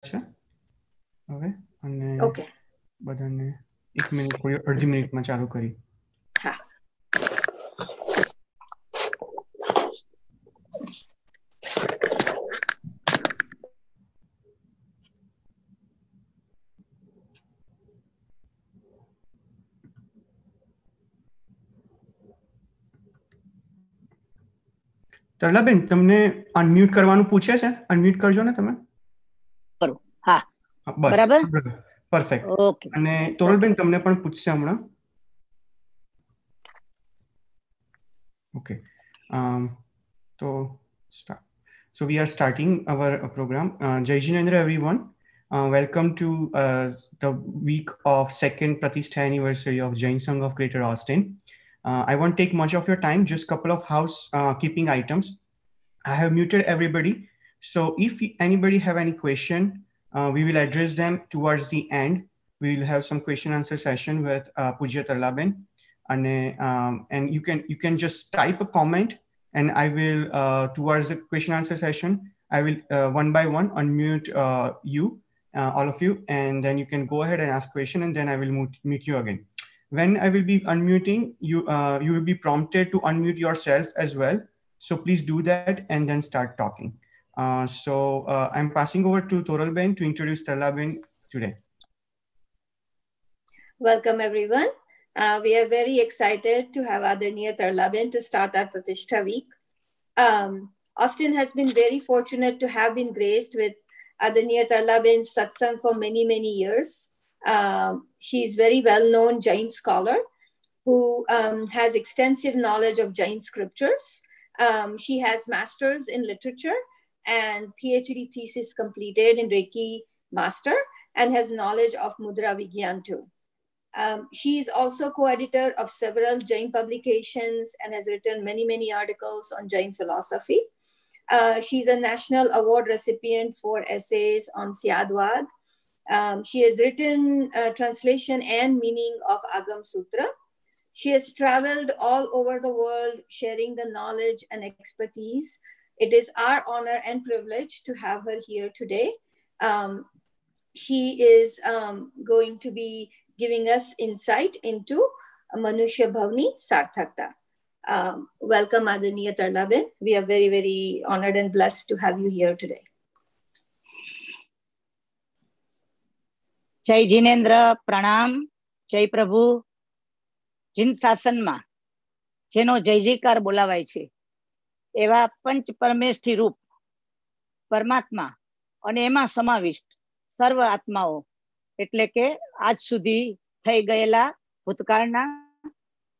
છે હવે અને ઓકે બધાને એક મિનિટ કોઈ અડધી મિનિટમાં ચાલુ કરી હા તરલાબેન તમને અનમ્યુટ કરવાનું પૂછે છે અનમ્યુટ કરજો ને તમે હા બરાબર perfect okay so we are starting our uh, program uh, everyone uh, welcome to uh, the week of second pratishta anniversary of jain sangh of greater austin i won't take much of your time just couple of housekeeping items i have muted everybody so if anybody have any question uh, we will address them towards the end. We will have some question answer session with uh, Pujya Tarlaben. And, um, and you can you can just type a comment and I will, uh, towards the question answer session, I will uh, one by one unmute uh, you, uh, all of you, and then you can go ahead and ask question and then I will mute, mute you again. When I will be unmuting, you, uh, you will be prompted to unmute yourself as well. So please do that and then start talking. Uh, so uh, I'm passing over to Toral Ben to introduce Tarla Ben today. Welcome everyone. Uh, we are very excited to have Adarniya Tarla Ben to start our Pratishtha week. Um, Austin has been very fortunate to have been graced with Adarniya Tarla Ben's satsang for many, many years. Um, she's very well-known Jain scholar who um, has extensive knowledge of Jain scriptures. Um, she has masters in literature and PhD thesis completed in Reiki Master and has knowledge of Mudra Vigyan too. Um, she is also co-editor of several Jain publications and has written many, many articles on Jain philosophy. Uh, she's a national award recipient for essays on Syadwad. Um, she has written uh, translation and meaning of Agam Sutra. She has traveled all over the world, sharing the knowledge and expertise it is our honor and privilege to have her here today. Um, she is um, going to be giving us insight into Manusha Bhavni Sarthakta. Um, welcome, Adaniya Tarlabin. We are very, very honored and blessed to have you here today. જય Jinendra Pranam, જય Prabhu, જીન ma. જેનો જય જયકાર બોલાવાય છે એવા પંચ પરમેશથી રૂપ પરમાત્મા અને એમાં સમાવિષ્ટ સર્વ આત્માઓ એટલે કે આજ સુધી થઈ ગયેલા ભૂતકાળના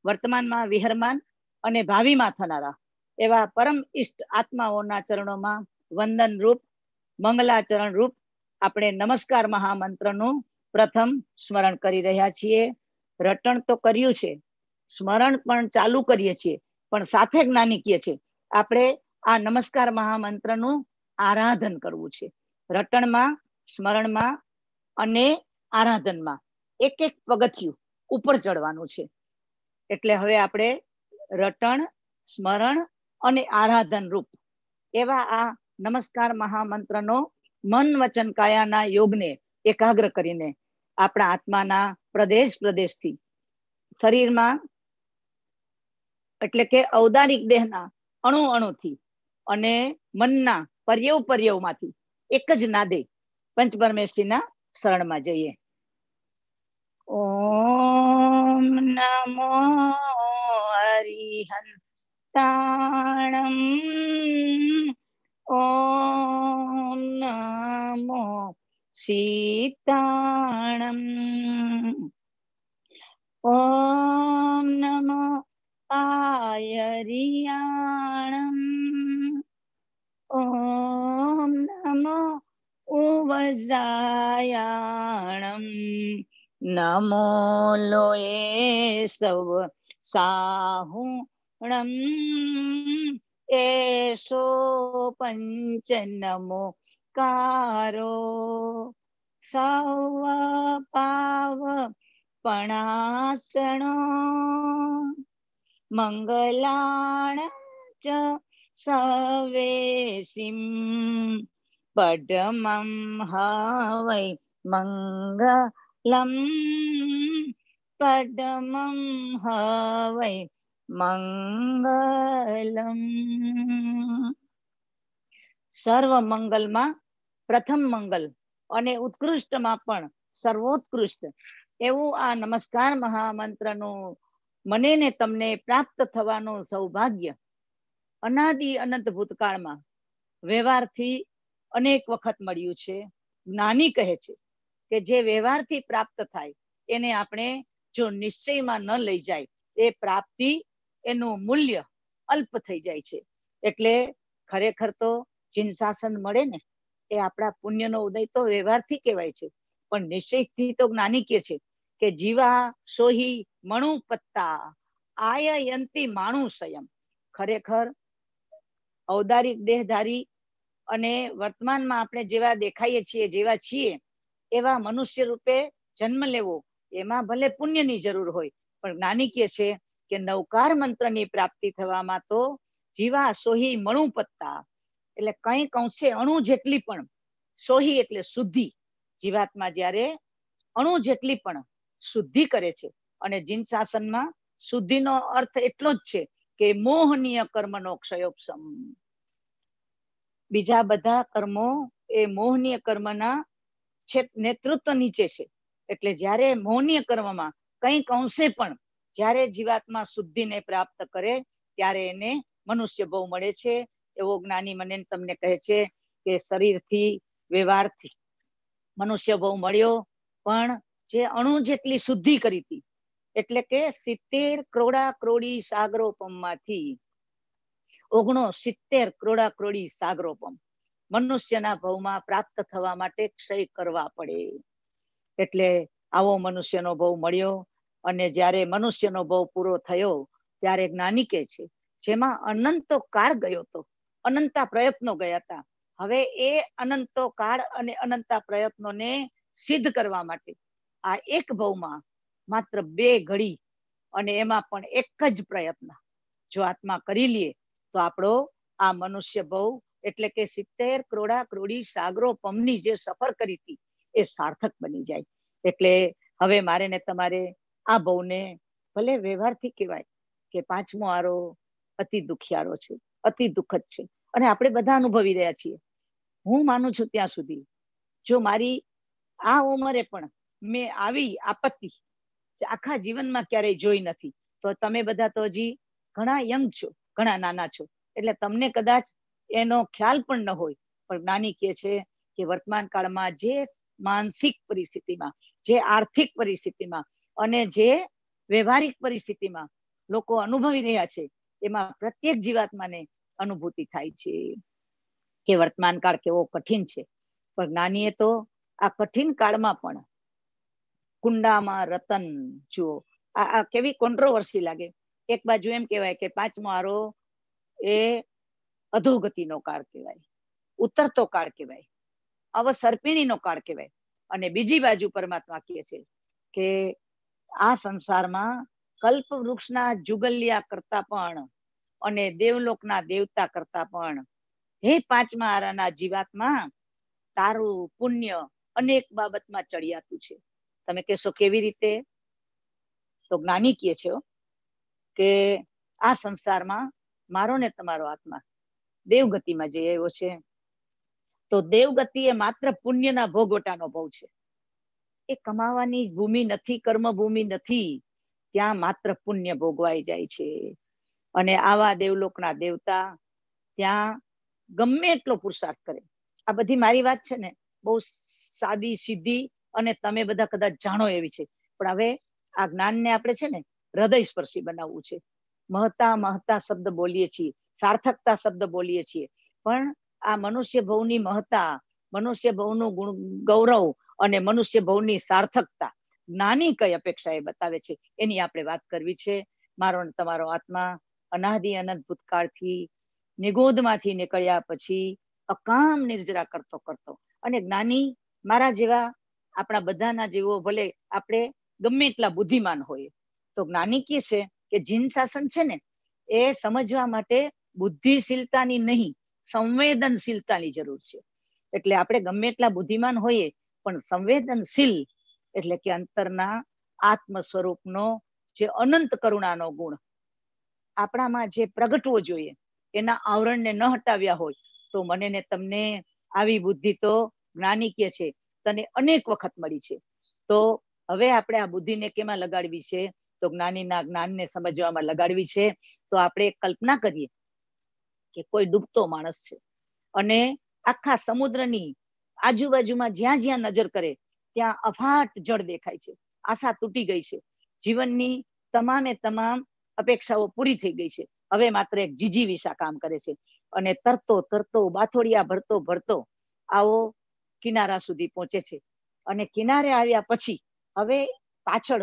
વર્તમાનમાં વિહરમાન અને ભાવિમાં થનારા એવા પરમ ઈષ્ટ આત્માઓના ચરણોમાં વંદન રૂપ મંગલાચરણ રૂપ આપણે નમસ્કાર મહામંત્રનું પ્રથમ સ્મરણ કરી રહ્યા છીએ રટણ તો કર્યું છે સ્મરણ પણ ચાલુ કરીએ છીએ પણ સાથે જ્ઞાની કીએ છીએ આપણે આ નમસ્કાર મહામંત્રનું આરાધન કરવું છે રટણમાં સ્મરણમાં અને આરાધનમાં એક એક પગથિયું ઉપર ચડવાનું છે એટલે હવે આપણે રટણ સ્મરણ અને આરાધન રૂપ એવા આ નમસ્કાર મહામંત્રનો મન વચન કાયાના યોગને એકાગ્ર કરીને આપણા આત્માના પ્રદેશ પ્રદેશથી શરીરમાં એટલે કે ઔદારિક દેહના અણુ અણુથી અને મનના પર્યવ પર્યવમાંથી એક જ નાદે પંચ પરમેશ્વરીના શરણમાં જઈએ ઓમ નમો હરિહંતાણમ ઓમ નમો સીતાણમ ઓમ નમો पायरियाणम् ॐ नमो उवजायाणं नमो लोये सव साहुणम् एषो पञ्च नमो कारो सव पाव पणासणो मंगला सवेसी हावै, मंगलं, पडमं हावै, मंगलम सर्व मंगल प्रथम मंगल अने उत्कृष्ट मा पण सर्वोत्कृष्ट नमस्कार महामंत्र મને ને તમને પ્રાપ્ત થવાનું સૌભાગ્ય અનાદિ અનંત ભૂતકાળમાં વ્યવહારથી અનેક વખત મળ્યું છે જ્ઞાની કહે છે કે જે વ્યવહારથી પ્રાપ્ત થાય એને આપણે જો નિશ્ચયમાં ન લઈ જાય એ પ્રાપ્તિ એનું મૂલ્ય અલ્પ થઈ જાય છે એટલે ખરેખર તો જિનશાસન મળે ને એ આપણા પુણ્યનો ઉદય તો વ્યવહારથી કહેવાય છે પણ નિશ્ચયથી તો જ્ઞાની કે છે કે જીવા સોહી મણુપત્તા આયયંતી માણુસયમ ખરેખર ઔદારિક દેહધારી અને વર્તમાનમાં આપણે જેવા દેખાઈએ છીએ જેવા છીએ એવા મનુષ્ય રૂપે જન્મ લેવો એમાં ભલે પુણ્યની જરૂર હોય પણ જ્ઞાની કે છે કે નવકાર મંત્રની પ્રાપ્તિ થવામાં તો જીવા સોહી મણુપત્તા એટલે કંઈક અંશે અણુ જેટલી પણ સોહી એટલે શુદ્ધિ જીવાત્મા જ્યારે અણુ જેટલી પણ શુદ્ધિ કરે છે અને જીન શાસનમાં શુદ્ધિનો અર્થ એટલો જ છે કે મોહનીય કર્મનો ક્ષયોપસમ બીજા બધા કર્મો એ મોહનીય કર્મના નેતૃત્વ નીચે છે એટલે જ્યારે મોહનીય કર્મમાં કંઈક અંશે પણ જ્યારે જીવાત્મા શુદ્ધિને પ્રાપ્ત કરે ત્યારે એને મનુષ્ય બહુ મળે છે એવો જ્ઞાની મને તમને કહે છે કે શરીરથી વ્યવહારથી મનુષ્ય બહુ મળ્યો પણ જે અણુ જેટલી શુદ્ધિ કરી હતી એટલે કે સિત્તેર કરોડા કરોડી સાગરોપમમાંથી ઓગણો સિત્તેર કરોડા કરોડી સાગરોપમ મનુષ્યના ભવમાં પ્રાપ્ત થવા માટે ક્ષય કરવા પડે એટલે આવો મનુષ્યનો ભવ મળ્યો અને જ્યારે મનુષ્યનો ભવ પૂરો થયો ત્યારે જ્ઞાની કે છે જેમાં અનંતો કાળ ગયો તો અનંતા પ્રયત્નો ગયા હતા હવે એ અનંતો કાળ અને અનંતા પ્રયત્નોને સિદ્ધ કરવા માટે આ એક ભવમાં માત્ર બે ઘડી અને એમાં પણ એક જ પ્રયત્ન જો આત્મા કરી લઈએ તો આપણો આ મનુષ્ય બહુ એટલે કે સિત્તેર કરોડા કરોડી સાગરો પમની જે સફર કરી હતી એ સાર્થક બની જાય એટલે હવે મારે ને તમારે આ બહુને ભલે વ્યવહારથી કહેવાય કે પાંચમો આરો અતિ દુખિયારો છે અતિ દુઃખદ છે અને આપણે બધા અનુભવી રહ્યા છીએ હું માનું છું ત્યાં સુધી જો મારી આ ઉંમરે પણ મેં આવી આપત્તિ આખા જીવનમાં ક્યારેય જોઈ નથી તો તમે બધા તો હજી ઘણા યંગ છો ઘણા નાના છો એટલે તમને કદાચ એનો ખ્યાલ પણ ન હોય પણ નાની કે છે કે વર્તમાન કાળમાં જે માનસિક પરિસ્થિતિમાં જે આર્થિક પરિસ્થિતિમાં અને જે વ્યવહારિક પરિસ્થિતિમાં લોકો અનુભવી રહ્યા છે એમાં પ્રત્યેક જીવાત્માને અનુભૂતિ થાય છે કે વર્તમાન કાળ કેવો કઠિન છે પણ જ્ઞાનીએ તો આ કઠિન કાળમાં પણ કુંડામાં રતન જુઓ આ કેવી કોન્ટ્રોવર્સી લાગે એક બાજુ એમ કહેવાય કે પાંચમો આરો એ અધોગતિનો કાળ કહેવાય ઉતરતો કાળ કહેવાય અવસર્પિણીનો કાળ કહેવાય અને બીજી બાજુ પરમાત્મા કહે છે કે આ સંસારમાં કલ્પ વૃક્ષના જુગલિયા કરતા પણ અને દેવલોકના દેવતા કરતા પણ હે પાંચમા આરાના જીવાત્મા તારું પુણ્ય અનેક બાબતમાં ચડિયાતું છે તમે કહેશો કેવી રીતે તો જ્ઞાની કહે છે કે આ સંસારમાં મારો ને તમારો આત્મા દેવગતિમાં જઈ આવ્યો છે તો દેવગતિ એ માત્ર પુણ્યના ભોગવટાનો ભોગ છે એ કમાવાની ભૂમિ નથી કર્મ ભૂમિ નથી ત્યાં માત્ર પુણ્ય ભોગવાઈ જાય છે અને આવા દેવલોકના દેવતા ત્યાં ગમે એટલો પુરુષાર્થ કરે આ બધી મારી વાત છે ને બહુ સાદી સીધી અને તમે બધા કદાચ જાણો એવી છે પણ હવે આ જ્ઞાનને આપણે છે ને હૃદય સ્પર્શી બનાવવું છે મહતા મહતા શબ્દ બોલીએ છીએ સાર્થકતા શબ્દ બોલીએ છીએ પણ આ મનુષ્ય ભવની મહતા મનુષ્ય ભવનું ગુણ ગૌરવ અને મનુષ્ય ભવની સાર્થકતા જ્ઞાની કઈ અપેક્ષા એ બતાવે છે એની આપણે વાત કરવી છે મારો તમારો આત્મા અનાદિ અનંત ભૂતકાળથી નિગોદમાંથી નીકળ્યા પછી અકામ નિર્જરા કરતો કરતો અને જ્ઞાની મારા જેવા આપણા બધાના જેવો ભલે આપણે ગમે એટલા બુદ્ધિમાન હોઈએ તો જ્ઞાની કે છે કે જીન શાસન છે ને એ સમજવા માટે બુદ્ધિશીલતાની નહીં સંવેદનશીલતાની જરૂર છે એટલે આપણે ગમે એટલા બુદ્ધિમાન હોઈએ પણ સંવેદનશીલ એટલે કે અંતરના આત્મ સ્વરૂપનો જે અનંત કરુણાનો ગુણ આપણામાં જે પ્રગટવો જોઈએ એના આવરણને ન હટાવ્યા હોય તો મને ને તમને આવી બુદ્ધિ તો જ્ઞાની કે છે તને અનેક વખત મળી છે તો હવે આપણે આ બુદ્ધિને કેમાં લગાડવી છે તો જ્ઞાનીના જ્ઞાનને સમજવામાં લગાડવી છે તો આપણે કલ્પના કરીએ કે કોઈ ડૂબતો માણસ છે અને આખા સમુદ્રની આજુબાજુમાં જ્યાં જ્યાં નજર કરે ત્યાં અફાટ જળ દેખાય છે આશા તૂટી ગઈ છે જીવનની તમામે તમામ અપેક્ષાઓ પૂરી થઈ ગઈ છે હવે માત્ર એક જીજી વિશા કામ કરે છે અને તરતો તરતો બાથોડિયા ભરતો ભરતો આવો કિનારા સુધી પહોંચે છે અને કિનારે આવ્યા પછી હવે પાછળ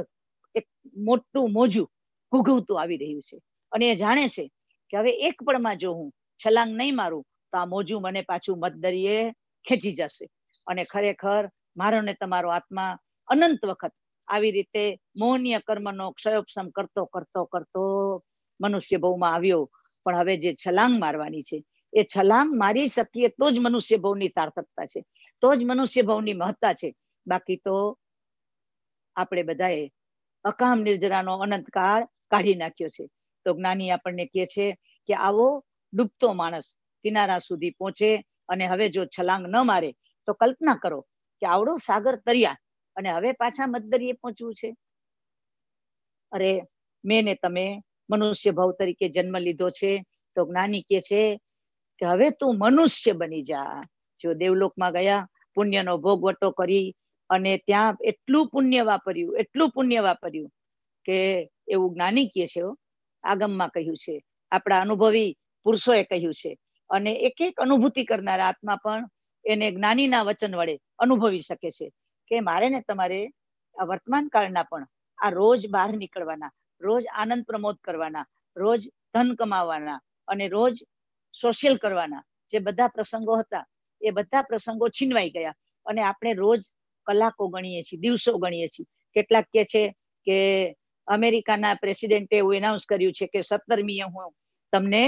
એક મોટું મોજું ઘૂઘવતું આવી રહ્યું છે અને એ જાણે છે કે હવે એક પળમાં જો હું છલાંગ નહીં મારું તો આ મોજું મને પાછું મતદરીએ ખેંચી જશે અને ખરેખર મારો ને તમારો આત્મા અનંત વખત આવી રીતે મોહનીય કર્મનો ક્ષયોપસમ કરતો કરતો કરતો મનુષ્ય બહુમાં આવ્યો પણ હવે જે છલાંગ મારવાની છે એ છલાંગ મારી શકીએ તો જ મનુષ્ય ભવની સાર્થકતા છે તો જ મનુષ્ય ભવની મહત્તા છે બાકી તો આપણે બધાએ અકામ નિર્જરાનો અનંત કાળ કાઢી નાખ્યો છે તો જ્ઞાની આપણને કહે છે કે આવો ડૂબતો માણસ કિનારા સુધી પહોંચે અને હવે જો છલાંગ ન મારે તો કલ્પના કરો કે આવડો સાગર તર્યા અને હવે પાછા મધદરીએ પહોંચવું છે અરે મેં ને તમે મનુષ્ય ભાવ તરીકે જન્મ લીધો છે તો જ્ઞાની કે છે કે હવે તું મનુષ્ય બની જા જો દેવલોકમાં ગયા પુણ્યનો ભોગવટો કરી અને ત્યાં એટલું પુણ્ય વાપર્યું એટલું પુણ્ય વાપર્યું કે એવું જ્ઞાની કહે છે આગમમાં કહ્યું છે આપણા અનુભવી પુરુષોએ કહ્યું છે અને એક એક અનુભૂતિ કરનારા આત્મા પણ એને જ્ઞાનીના વચન વડે અનુભવી શકે છે કે મારે ને તમારે આ વર્તમાન કાળના પણ આ રોજ બહાર નીકળવાના રોજ આનંદ પ્રમોદ કરવાના રોજ ધન કમાવાના અને રોજ સોશિયલ કરવાના જે બધા પ્રસંગો હતા એ બધા પ્રસંગો છીનવાઈ ગયા અને આપણે રોજ કલાકો ગણીએ છીએ દિવસો ગણીએ છીએ કેટલાક કે છે કે અમેરિકાના પ્રેસિડેન્ટે એવું એનાઉન્સ કર્યું છે કે સત્તરમીએ હું તમને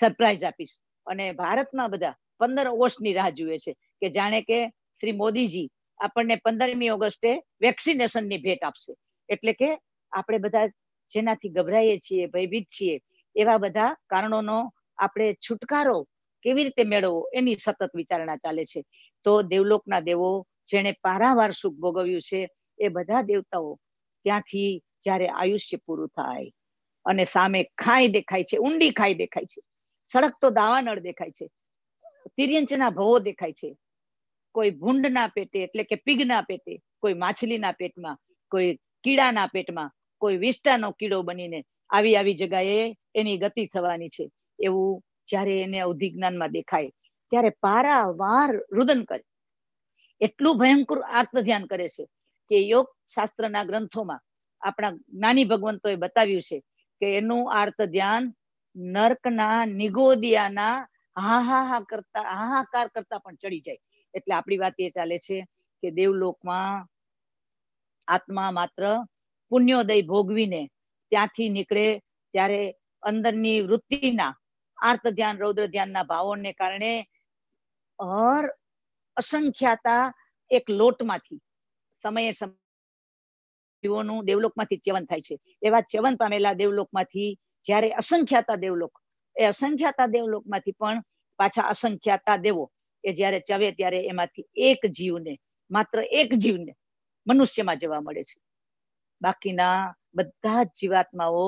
સરપ્રાઈઝ આપીશ અને ભારતમાં બધા પંદર ઓગસ્ટની રાહ જુએ છે કે જાણે કે શ્રી મોદીજી આપણને પંદરમી ઓગસ્ટે વેક્સિનેશનની ભેટ આપશે એટલે કે આપણે બધા જેનાથી ગભરાઈએ છીએ ભયભીત છીએ એવા બધા કારણોનો આપણે છુટકારો કેવી રીતે મેળવવો એની સતત વિચારણા ચાલે છે તો દેવલોકના દેવો જેણે પારાવાર સુખ ભોગવ્યું છે એ બધા દેવતાઓ ત્યાંથી જ્યારે આયુષ્ય પૂરું થાય અને સામે ખાઈ દેખાય છે ઊંડી ખાઈ દેખાય છે સડકતો દાવાનળ દેખાય છે તિર્યંચના ભવો દેખાય છે કોઈ ભૂંડના પેટે એટલે કે ના પેટે કોઈ માછલીના પેટમાં કોઈ કીડાના પેટમાં કોઈ વિષ્ટાનો કીડો બનીને આવી આવી જગાએ એની ગતિ થવાની છે એવું જ્યારે એને અવધિજ્ઞાનમાં દેખાય ત્યારે પારાવાર રુદન કરે એટલું ભયંકર આત્મધ્યાન કરે છે કે યોગ શાસ્ત્રના ગ્રંથોમાં આપણા જ્ઞાની ભગવંતોએ બતાવ્યું છે કે એનું આર્ત ધ્યાન નર્કના નિગોદિયાના હાહાહા કરતા હાહાકાર કરતા પણ ચડી જાય એટલે આપણી વાત એ ચાલે છે કે દેવલોકમાં આત્મા માત્ર પુણ્યોદય ભોગવીને ત્યાંથી નીકળે ત્યારે અંદરની વૃત્તિના આર્ત ધ્યાન રૌદ્ર ધ્યાનના ભાવોને કારણે હર અસંખ્યાતા એક લોટમાંથી સમયે જીવોનું દેવલોકમાંથી ચેવન થાય છે એવા ચેવન પામેલા દેવલોકમાંથી જ્યારે અસંખ્યાતા દેવલોક એ અસંખ્યાતા દેવલોકમાંથી પણ પાછા અસંખ્યાતા દેવો એ જ્યારે ચવે ત્યારે એમાંથી એક જીવને માત્ર એક જીવને મનુષ્યમાં જવા મળે છે બાકીના બધા જ જીવાત્માઓ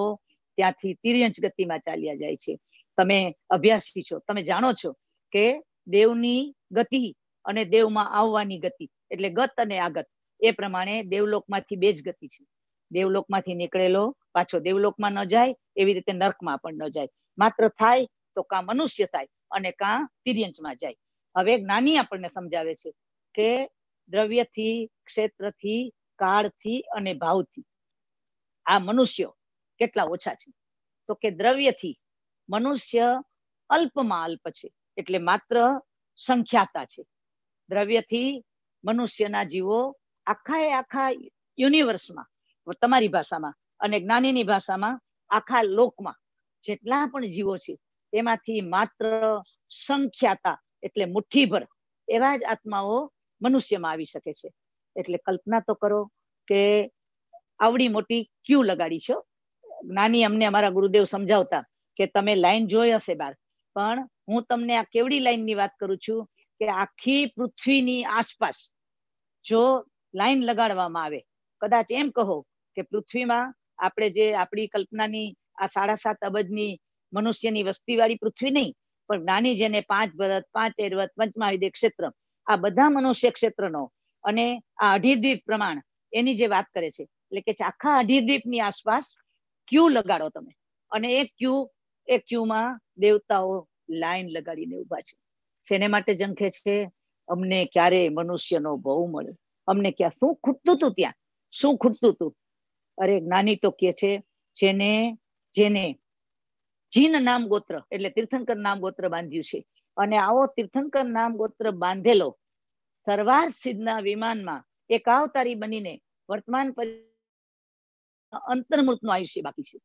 ત્યાંથી તિર્યંચ ગતિમાં ચાલ્યા જાય છે તમે અભ્યાસી છો તમે જાણો છો કે દેવની ગતિ અને દેવમાં આવવાની ગતિ એટલે ગત અને આગત એ પ્રમાણે દેવલોકમાંથી બે જ ગતિ છે દેવલોકમાંથી નીકળેલો પાછો દેવલોકમાં ન જાય એવી રીતે નર્કમાં પણ ન જાય માત્ર થાય તો કાં મનુષ્ય થાય અને કાં તિર્યંચમાં જાય હવે જ્ઞાની આપણને સમજાવે છે કે દ્રવ્યથી ક્ષેત્રથી કાળથી અને ભાવથી આ મનુષ્યો કેટલા ઓછા છે તો કે દ્રવ્યથી મનુષ્ય અલ્પમાં અલ્પ છે એટલે માત્ર સંખ્યાતા છે દ્રવ્યથી મનુષ્યના જીવો આખા એ આખા યુનિવર્સમાં તમારી ભાષામાં અને જ્ઞાનીની ભાષામાં આખા લોકમાં જેટલા પણ જીવો છે તેમાંથી માત્ર સંખ્યાતા એટલે મુઠ્ઠીભર એવા જ આત્માઓ મનુષ્યમાં આવી શકે છે એટલે કલ્પના તો કરો કે આવડી મોટી ક્યુ લગાડી છો જ્ઞાની અમને અમારા ગુરુદેવ સમજાવતા કે તમે લાઈન જોઈ હશે બાર પણ હું તમને આ કેવડી લાઈન ની વાત કરું છું કે આખી પૃથ્વીની આસપાસ જો લાઈન લગાડવામાં આવે કદાચ એમ કહો કે પૃથ્વીમાં આપણે જે આપણી કલ્પનાની આ સાડા સાત અબજની મનુષ્યની વસ્તીવાળી પૃથ્વી નહીં પણ નાની જેને પાંચ ભરત પાંચ એરવત પંચમાવિદે ક્ષેત્ર આ બધા મનુષ્ય ક્ષેત્રનો અને આ અઢી દ્વીપ પ્રમાણ એની જે વાત કરે છે એટલે કે આખા અઢી દ્વીપની આસપાસ ક્યુ લગાડો તમે અને એ ક્યુ એ ક્યુમાં દેવતાઓ લાઈન લગાડીને ઉભા છે શેને માટે જંખે છે અમને ક્યારે મનુષ્યનો બહુ મળ્યો અમને ક્યાં શું ખૂટતું તું ત્યાં શું ખૂટતું તું અરે જ્ઞાની તો કે છે જેને જેને જીન નામ ગોત્ર એટલે તીર્થંકર નામ ગોત્ર બાંધ્યું છે અને આવો તીર્થંકર નામ ગોત્ર બાંધેલો સરવાર સિદ્ધના વિમાનમાં એક આવતારી બનીને વર્તમાન અંતર્મૃતનું આયુષ્ય બાકી છે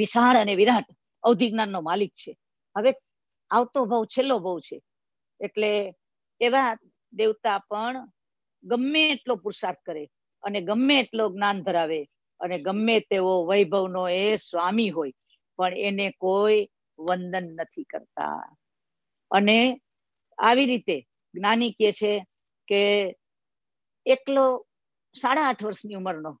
વિશાળ અને વિરાટ અવધિ જ્ઞાનનો માલિક છે હવે આવતો ભાવ છેલ્લો ભાવ છે એટલે એવા દેવતા પણ ગમે એટલો પુરુષાર્થ કરે અને ગમે એટલો જ્ઞાન ધરાવે અને ગમે તેવો વૈભવનો એ સ્વામી હોય પણ એને કોઈ વંદન નથી કરતા અને આવી રીતે જ્ઞાની કે છે કે એકલો સાડા આઠ વર્ષની ઉંમરનો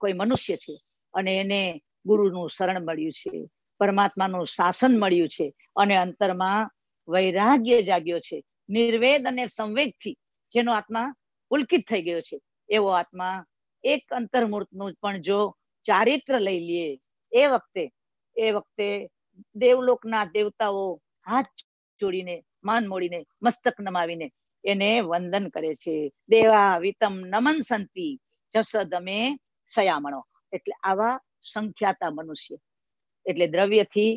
કોઈ મનુષ્ય છે અને એને ગુરુનું શરણ મળ્યું છે પરમાત્માનું શાસન મળ્યું છે અને અંતરમાં વૈરાગ્ય જાગ્યો છે નિર્વેદ અને સંવેગથી જેનો આત્મા પુલકિત થઈ ગયો છે એવો આત્મા એક અંતર્મૂર્તનું પણ જો ચારિત્ર લઈ લઈએ એ વખતે એ વખતે દેવલોકના દેવતાઓ હાથ જોડીને માન મોડીને મસ્તક નમાવીને એને વંદન કરે છે દેવા વિતમ નમન સંતિ જસદમે સયામણો એટલે આવા સંખ્યાતા મનુષ્ય એટલે દ્રવ્યથી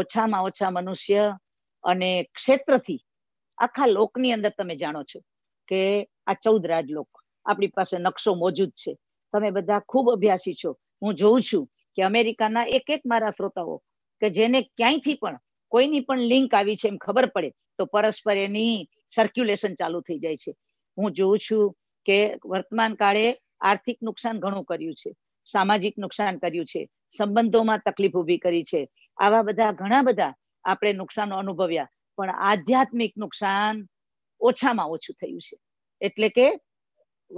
ઓછામાં ઓછા મનુષ્ય અને ક્ષેત્રથી આખા લોકની અંદર તમે જાણો છો કે આ ચૌદ રાજલોક આપણી પાસે નકશો મોજૂદ છે તમે બધા ખૂબ અભ્યાસી છો હું જોઉં છું કે અમેરિકાના એક એક મારા શ્રોતાઓ કે જેને ક્યાંયથી પણ કોઈની પણ લિંક આવી છે એમ ખબર પડે તો પરસ્પર એની સર્ક્યુલેશન ચાલુ થઈ જાય છે હું જોઉં છું કે વર્તમાન કાળે આર્થિક નુકસાન ઘણું કર્યું છે સામાજિક નુકસાન કર્યું છે સંબંધોમાં તકલીફ ઊભી કરી છે આવા બધા ઘણા બધા આપણે નુકસાનો અનુભવ્યા પણ આધ્યાત્મિક નુકસાન ઓછામાં ઓછું થયું છે એટલે કે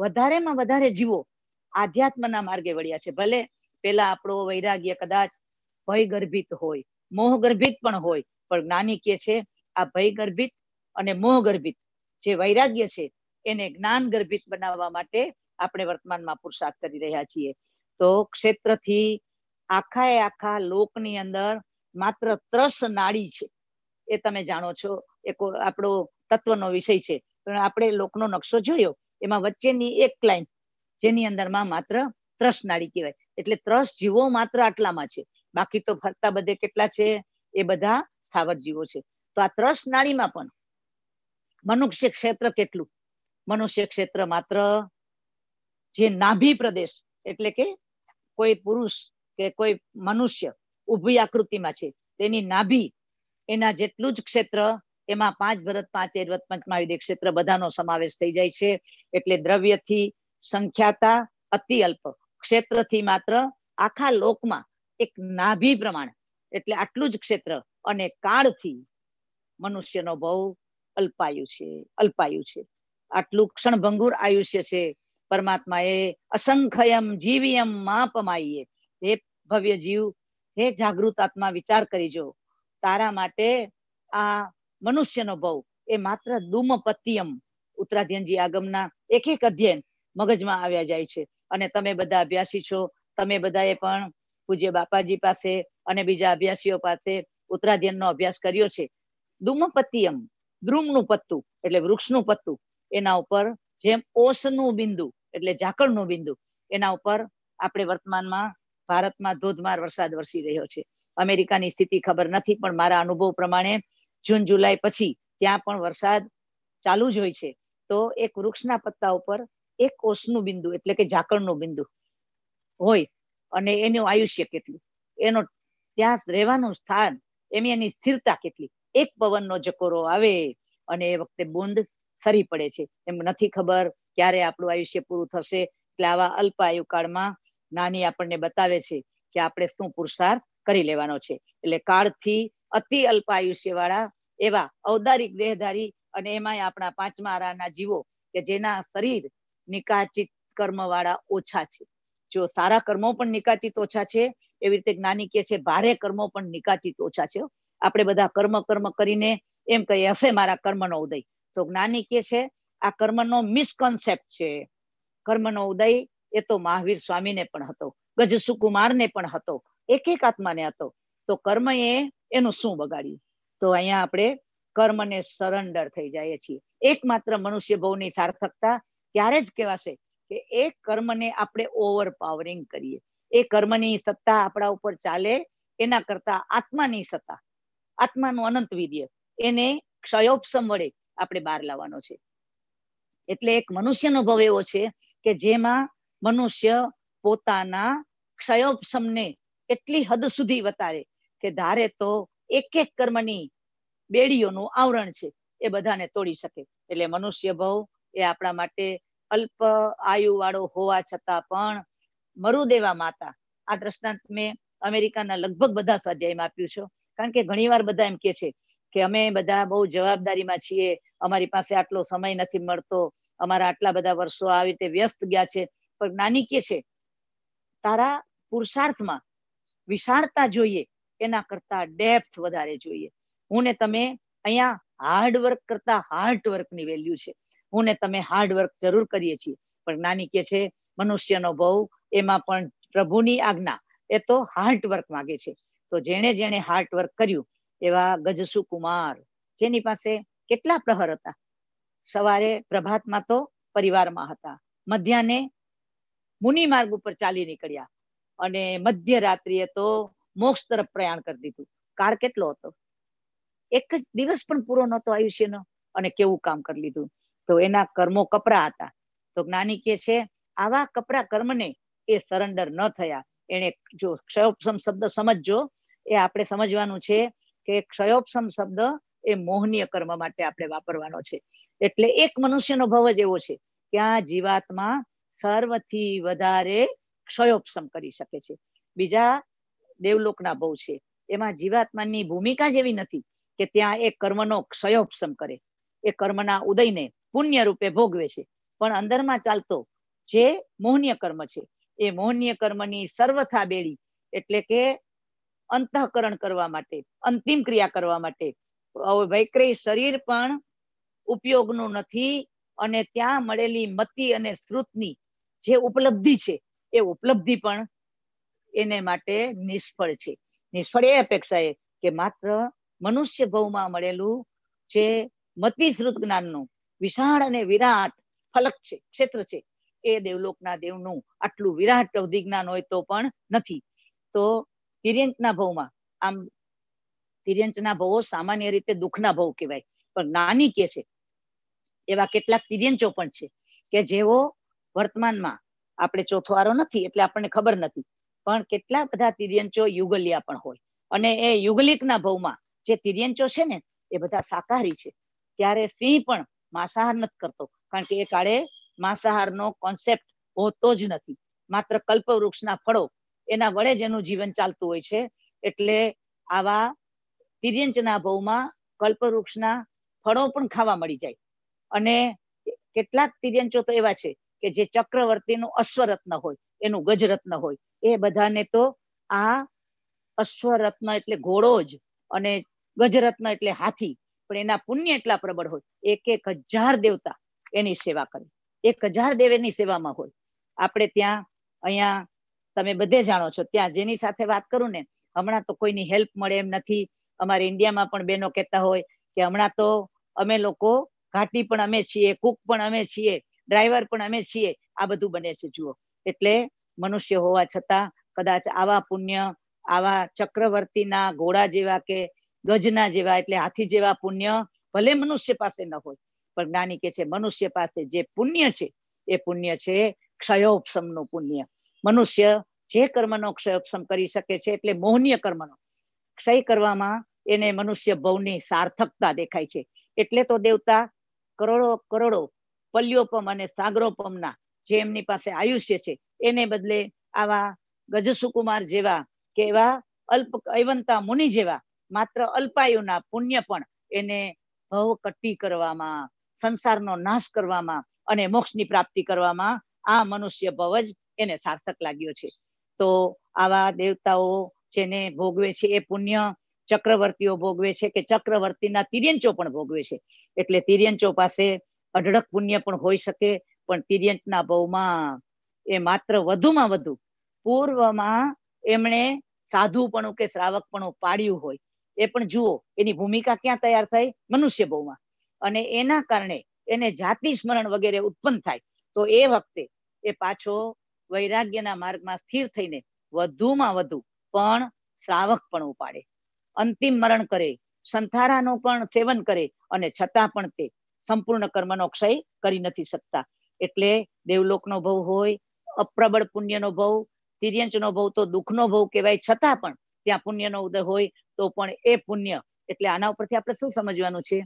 વધારેમાં વધારે જીવો આધ્યાત્મના માર્ગે વળ્યા છે ભલે પેલા આપણો વૈરાગ્ય કદાચ ભય ગર્ભિત હોય મોહ ગર્ભિત પણ હોય પણ જ્ઞાની કે છે આ ભય ગર્ભિત અને મોહ ગર્ભિત જે વૈરાગ્ય છે એને જ્ઞાન ગર્ભિત બનાવવા માટે આપણે વર્તમાનમાં પુરુષાર્થ કરી રહ્યા છીએ તો ક્ષેત્રથી આખા આખા લોકની અંદર માત્ર ત્રસ નાડી છે એ તમે જાણો છો એ આપણો તત્વનો વિષય છે પણ આપણે લોકનો નકશો જોયો એમાં વચ્ચેની એક લાઈન જેની અંદરમાં માત્ર ત્રસ નાડી કહેવાય એટલે ત્રસ જીવો માત્ર આટલામાં છે બાકી તો ફરતા બધે કેટલા છે એ બધા સ્થાવર જીવો છે તો આ ત્રસ નાળીમાં પણ મનુષ્ય ક્ષેત્ર કેટલું મનુષ્ય ક્ષેત્ર માત્ર જે નાભી પ્રદેશ એટલે કે કોઈ પુરુષ કે કોઈ મનુષ્ય ઊભી આકૃતિમાં છે તેની નાભી એના જેટલું જ ક્ષેત્ર એમાં પાંચ ભરત પાંચ એરવત પંચમાવી ક્ષેત્ર બધાનો સમાવેશ થઈ જાય છે એટલે દ્રવ્યથી સંખ્યાતા અતિ અલ્પ ક્ષેત્રથી માત્ર આખા લોકમાં એક નાભી પ્રમાણ એટલે આટલું જ ક્ષેત્ર અને કાળથી મનુષ્યનો બહુ અલ્પાયુ છે અલ્પાયુ છે આટલું ક્ષણભંગુર આયુષ્ય છે પરમાત્મા એ અસંખ્યમ જીવિયમ માપમાઈએ હે ભવ્ય જીવ હે જાગૃત આત્મા વિચાર કરીજો તારા માટે આ મનુષ્યનો ભવ એ માત્ર દુમપત્યમ ઉત્તરાધ્યનજી આગમના એક એક અધ્યયન મગજમાં આવ્યા જાય છે અને તમે બધા અભ્યાસી છો તમે બધાએ પણ પૂજ્ય બાપાજી પાસે અને બીજા અભ્યાસીઓ પાસે ઉત્તરાધ્યનનો અભ્યાસ કર્યો છે દુમપત્યમ દ્રુમનું પત્તું એટલે વૃક્ષનું પત્તું એના ઉપર જેમ ઓસનું બિંદુ એટલે ઝાકળનું બિંદુ એના ઉપર આપણે વર્તમાનમાં ભારતમાં ધોધમાર વરસાદ વરસી રહ્યો છે અમેરિકાની સ્થિતિ ખબર નથી પણ મારા અનુભવ પ્રમાણે જૂન જુલાઈ પછી ત્યાં પણ વરસાદ ચાલુ જ હોય છે તો એક વૃક્ષના પત્તા ઉપર એક ઓસનું બિંદુ એટલે કે ઝાકળનું બિંદુ હોય અને એનું આયુષ્ય કેટલું એનો ત્યાં રહેવાનું સ્થાન એમ એની સ્થિરતા કેટલી એક પવનનો જકોરો આવે અને એ વખતે બુંદ સરી પડે છે એમ નથી ખબર ક્યારે આપણું આયુષ્ય પૂરું થશે એટલે આવા અલ્પ આયુકાળમાં નાની આપણને બતાવે છે કે આપણે શું પુરુષાર્થ કરી લેવાનો છે એટલે કાળથી અતિ અલ્પ આયુષ્ય વાળા એવા ઔદારિક દેહધારી અને એમાંય આપણા પાંચમા આરાના જીવો કે જેના શરીર નિકાચિત કર્મ વાળા ઓછા છે જો સારા કર્મો પણ નિકાચિત ઓછા છે એવી રીતે જ્ઞાની કે છે ભારે કર્મો પણ નિકાચિત ઓછા છે આપણે બધા કર્મ કર્મ કરીને એમ કહીએ હશે મારા કર્મનો ઉદય તો જ્ઞાની કે છે આ કર્મનો મિસકન્સેપ્ટ છે કર્મનો ઉદય એ તો મહાવીર સ્વામીને પણ હતો ગજ સુકુમારને પણ હતો એક એક આત્માને હતો તો કર્મ એ એનું શું બગાડ્યું તો અહીંયા આપણે કર્મને સરેન્ડર થઈ જઈએ છીએ એકમાત્ર મનુષ્ય ભવની સાર્થકતા ત્યારે જ કહેવાશે કે એ કર્મને આપણે ઓવરપાવરિંગ કરીએ એ કર્મની સત્તા આપણા ઉપર ચાલે એના કરતા આત્માની સત્તા આત્માનું અનંત વીર્ય એને ક્ષયોપસમ વડે આપણે બહાર લાવવાનો છે એટલે એક મનુષ્યનો ભવ એવો છે કે જેમાં મનુષ્ય પોતાના ક્ષયોપશમને એટલી હદ સુધી વતારે કે ધારે તો એક એક કર્મની બેડીઓનું આવરણ છે એ બધાને તોડી શકે એટલે મનુષ્ય ભવ એ આપણા માટે અલ્પ આયુ વાળો હોવા છતાં પણ મરુદેવા માતા આ દ્રષ્ટાંત મેં અમેરિકાના લગભગ બધા સ્વાધ્યાયમાં આપ્યું છે કારણ કે ઘણી વાર બધા એમ કે છે કે અમે બધા બહુ જવાબદારીમાં છીએ અમારી પાસે આટલો સમય નથી મળતો અમારા આટલા બધા વર્ષો આવી રીતે વ્યસ્ત ગયા છે પણ નાની કે છે તારા પુરુષાર્થમાં વિશાળતા જોઈએ એના કરતા ડેપ્થ વધારે જોઈએ હું ને તમે અહીંયા હાર્ડવર્ક કરતા હાર્ટ વર્કની વેલ્યુ છે હું ને તમે હાર્ડવર્ક જરૂર કરીએ છીએ પણ નાની કે છે મનુષ્યનો ભવ એમાં પણ પ્રભુની આજ્ઞા એ તો હાર્ટ વર્ક માગે છે તો જેણે જેણે હાર્ટ વર્ક કર્યું એવા ગજસુ કુમાર જેની પાસે કેટલા પ્રહર હતા સવારે પ્રભાતમાં તો પરિવારમાં હતા મધ્યાને મુનિ માર્ગ ઉપર ચાલી નીકળ્યા અને મધ્ય રાત્રિએ તો મોક્ષ તરફ પ્રયાણ કરી દીધું કાળ કેટલો હતો એક જ દિવસ પણ પૂરો નહોતો આયુષ્યનો અને કેવું કામ કરી લીધું તો એના કર્મો કપરા હતા તો જ્ઞાની કે છે આવા કપરા કર્મને એ સરેન્ડર ન થયા એને જો ક્ષયોપસમ શબ્દ સમજજો એ આપણે સમજવાનું છે કે ક્ષયોપસમ શબ્દ એ મોહનીય કર્મ માટે આપણે વાપરવાનો છે એટલે એક મનુષ્યનો ભવ જ એવો છે કે આ જીવાત્મા સર્વથી વધારે ક્ષયોપસમ કરી શકે છે બીજા દેવલોકના ભવ છે એમાં જીવાત્માની ભૂમિકા જેવી નથી કે ત્યાં એ કર્મનો ક્ષયોપસમ કરે એ કર્મના ઉદયને પુણ્ય રૂપે ભોગવે છે પણ અંદરમાં ચાલતો જે મોહનીય કર્મ છે એ મોહનીય કર્મની સર્વથા બેડી એટલે કે અંતઃકરણ કરવા માટે અંતિમ ક્રિયા કરવા માટે વૈક્રય શરીર પણ ઉપયોગનું નથી અને ત્યાં મળેલી મતિ અને શ્રુતની જે ઉપલબ્ધિ છે એ ઉપલબ્ધિ પણ એને માટે નિષ્ફળ છે નિષ્ફળ એ અપેક્ષા એ કે માત્ર મનુષ્ય ભવમાં મળેલું જે મતિ શ્રુત જ્ઞાનનું વિશાળ અને વિરાટ ફલક છે ક્ષેત્ર છે એ દેવલોકના દેવનું આટલું વિરાટ અવધિ જ્ઞાન હોય તો પણ નથી તો તિર્યંકના ભવમાં આમ તિર્યંચના ભવો સામાન્ય રીતે દુઃખના ભવ કહેવાય પણ નાની કે છે એવા કેટલાક તિર્યંચો પણ છે કે જેઓ વર્તમાનમાં આપણે ચોથો આરો નથી એટલે આપણને ખબર નથી પણ કેટલા બધા તિર્યંચો યુગલિયા પણ હોય અને એ યુગલિકના ભવમાં જે તિર્યંચો છે ને એ બધા શાકાહારી છે ત્યારે સિંહ પણ માંસાહાર નથી કરતો કારણ કે એ કાળે માંસાહાર નો કોન્સેપ્ટ હોતો જ નથી માત્ર કલ્પવૃક્ષના ફળો એના વડે જ એનું જીવન ચાલતું હોય છે એટલે આવા તિર્યંચના ભવમાં કલ્પવૃક્ષના ફળો પણ ખાવા મળી જાય અને કેટલાક તિર્યંચો તો એવા છે કે જે ચક્રવર્તીનું અશ્વરત્ન હોય એનું ગજરત્ન હોય એ બધાને તો આ અશ્વરત્ન એટલે ઘોડો જ અને ગજરત્ન એટલે હાથી પણ એના પુણ્ય એટલા પ્રબળ હોય એક એક હજાર દેવતા એની સેવા કરે એક હજાર દેવ એની સેવામાં હોય આપણે ત્યાં અહીંયા તમે બધે જાણો છો ત્યાં જેની સાથે વાત કરું ને હમણાં તો કોઈની હેલ્પ મળે એમ નથી અમારે ઇન્ડિયામાં પણ બહેનો કહેતા હોય કે હમણાં તો અમે લોકો ઘાટી પણ અમે છીએ કુક પણ અમે છીએ ડ્રાઈવર પણ અમે છીએ આ બધું બને છે જુઓ એટલે મનુષ્ય હોવા છતાં કદાચ આવા પુણ્ય આવા ચક્રવર્તીના ઘોડા જેવા કે ગજના જેવા એટલે હાથી જેવા પુણ્ય ભલે મનુષ્ય પાસે ન હોય પણ જ્ઞાની કે છે મનુષ્ય પાસે જે પુણ્ય છે એ પુણ્ય છે ક્ષયોપસમ નું પુણ્ય મનુષ્ય જે કર્મનો ક્ષયોપસમ કરી શકે છે એટલે મોહનીય કર્મનો ક્ષય કરવામાં એને મનુષ્ય ભવની સાર્થકતા દેખાય છે એટલે તો દેવતા કરોડો કરોડો પલ્યોપમ અને સાગરોપમના જે એમની પાસે આયુષ્ય છે એને બદલે આવા ગજસુકુમાર જેવા કે એવા અલ્પ ઐવંતા મુનિ જેવા માત્ર અલ્પાયુના પુણ્ય પણ એને ભવ કટ્ટી કરવામાં સંસારનો નાશ કરવામાં અને મોક્ષની પ્રાપ્તિ કરવામાં આ મનુષ્ય ભવ જ એને સાર્થક લાગ્યો છે તો આવા દેવતાઓ જેને ભોગવે છે એ પુણ્ય ચક્રવર્તીઓ ભોગવે છે કે ચક્રવર્તીના તિર્યંચો પણ ભોગવે છે એટલે તિર્યંચો પાસે અઢળક પુણ્ય પણ હોઈ શકે પણ તિર્યંચના ભવમાં એ માત્ર વધુમાં વધુ પૂર્વમાં એમણે સાધુપણું કે શ્રાવકપણું પાડ્યું હોય એ પણ જુઓ એની ભૂમિકા ક્યાં તૈયાર થઈ મનુષ્ય બહુમાં અને એના કારણે એને જાતિ સ્મરણ વગેરે ઉત્પન્ન થાય તો એ વખતે એ પાછો વૈરાગ્યના માર્ગમાં સ્થિર થઈને વધુમાં વધુ પણ શ્રાવક પણ ઉપાડે અંતિમ મરણ કરે સંથારાનું પણ સેવન કરે અને છતાં પણ તે સંપૂર્ણ કર્મનો ક્ષય કરી નથી શકતા એટલે દેવલોકનો ભવ હોય અપ્રબળ પુણ્યનો ભવ તિર્યંચનો ભવ તો દુઃખનો ભવ કહેવાય છતાં પણ ત્યાં પુણ્યનો ઉદય હોય તો પણ એ પુણ્ય એટલે આના ઉપરથી આપણે શું સમજવાનું છે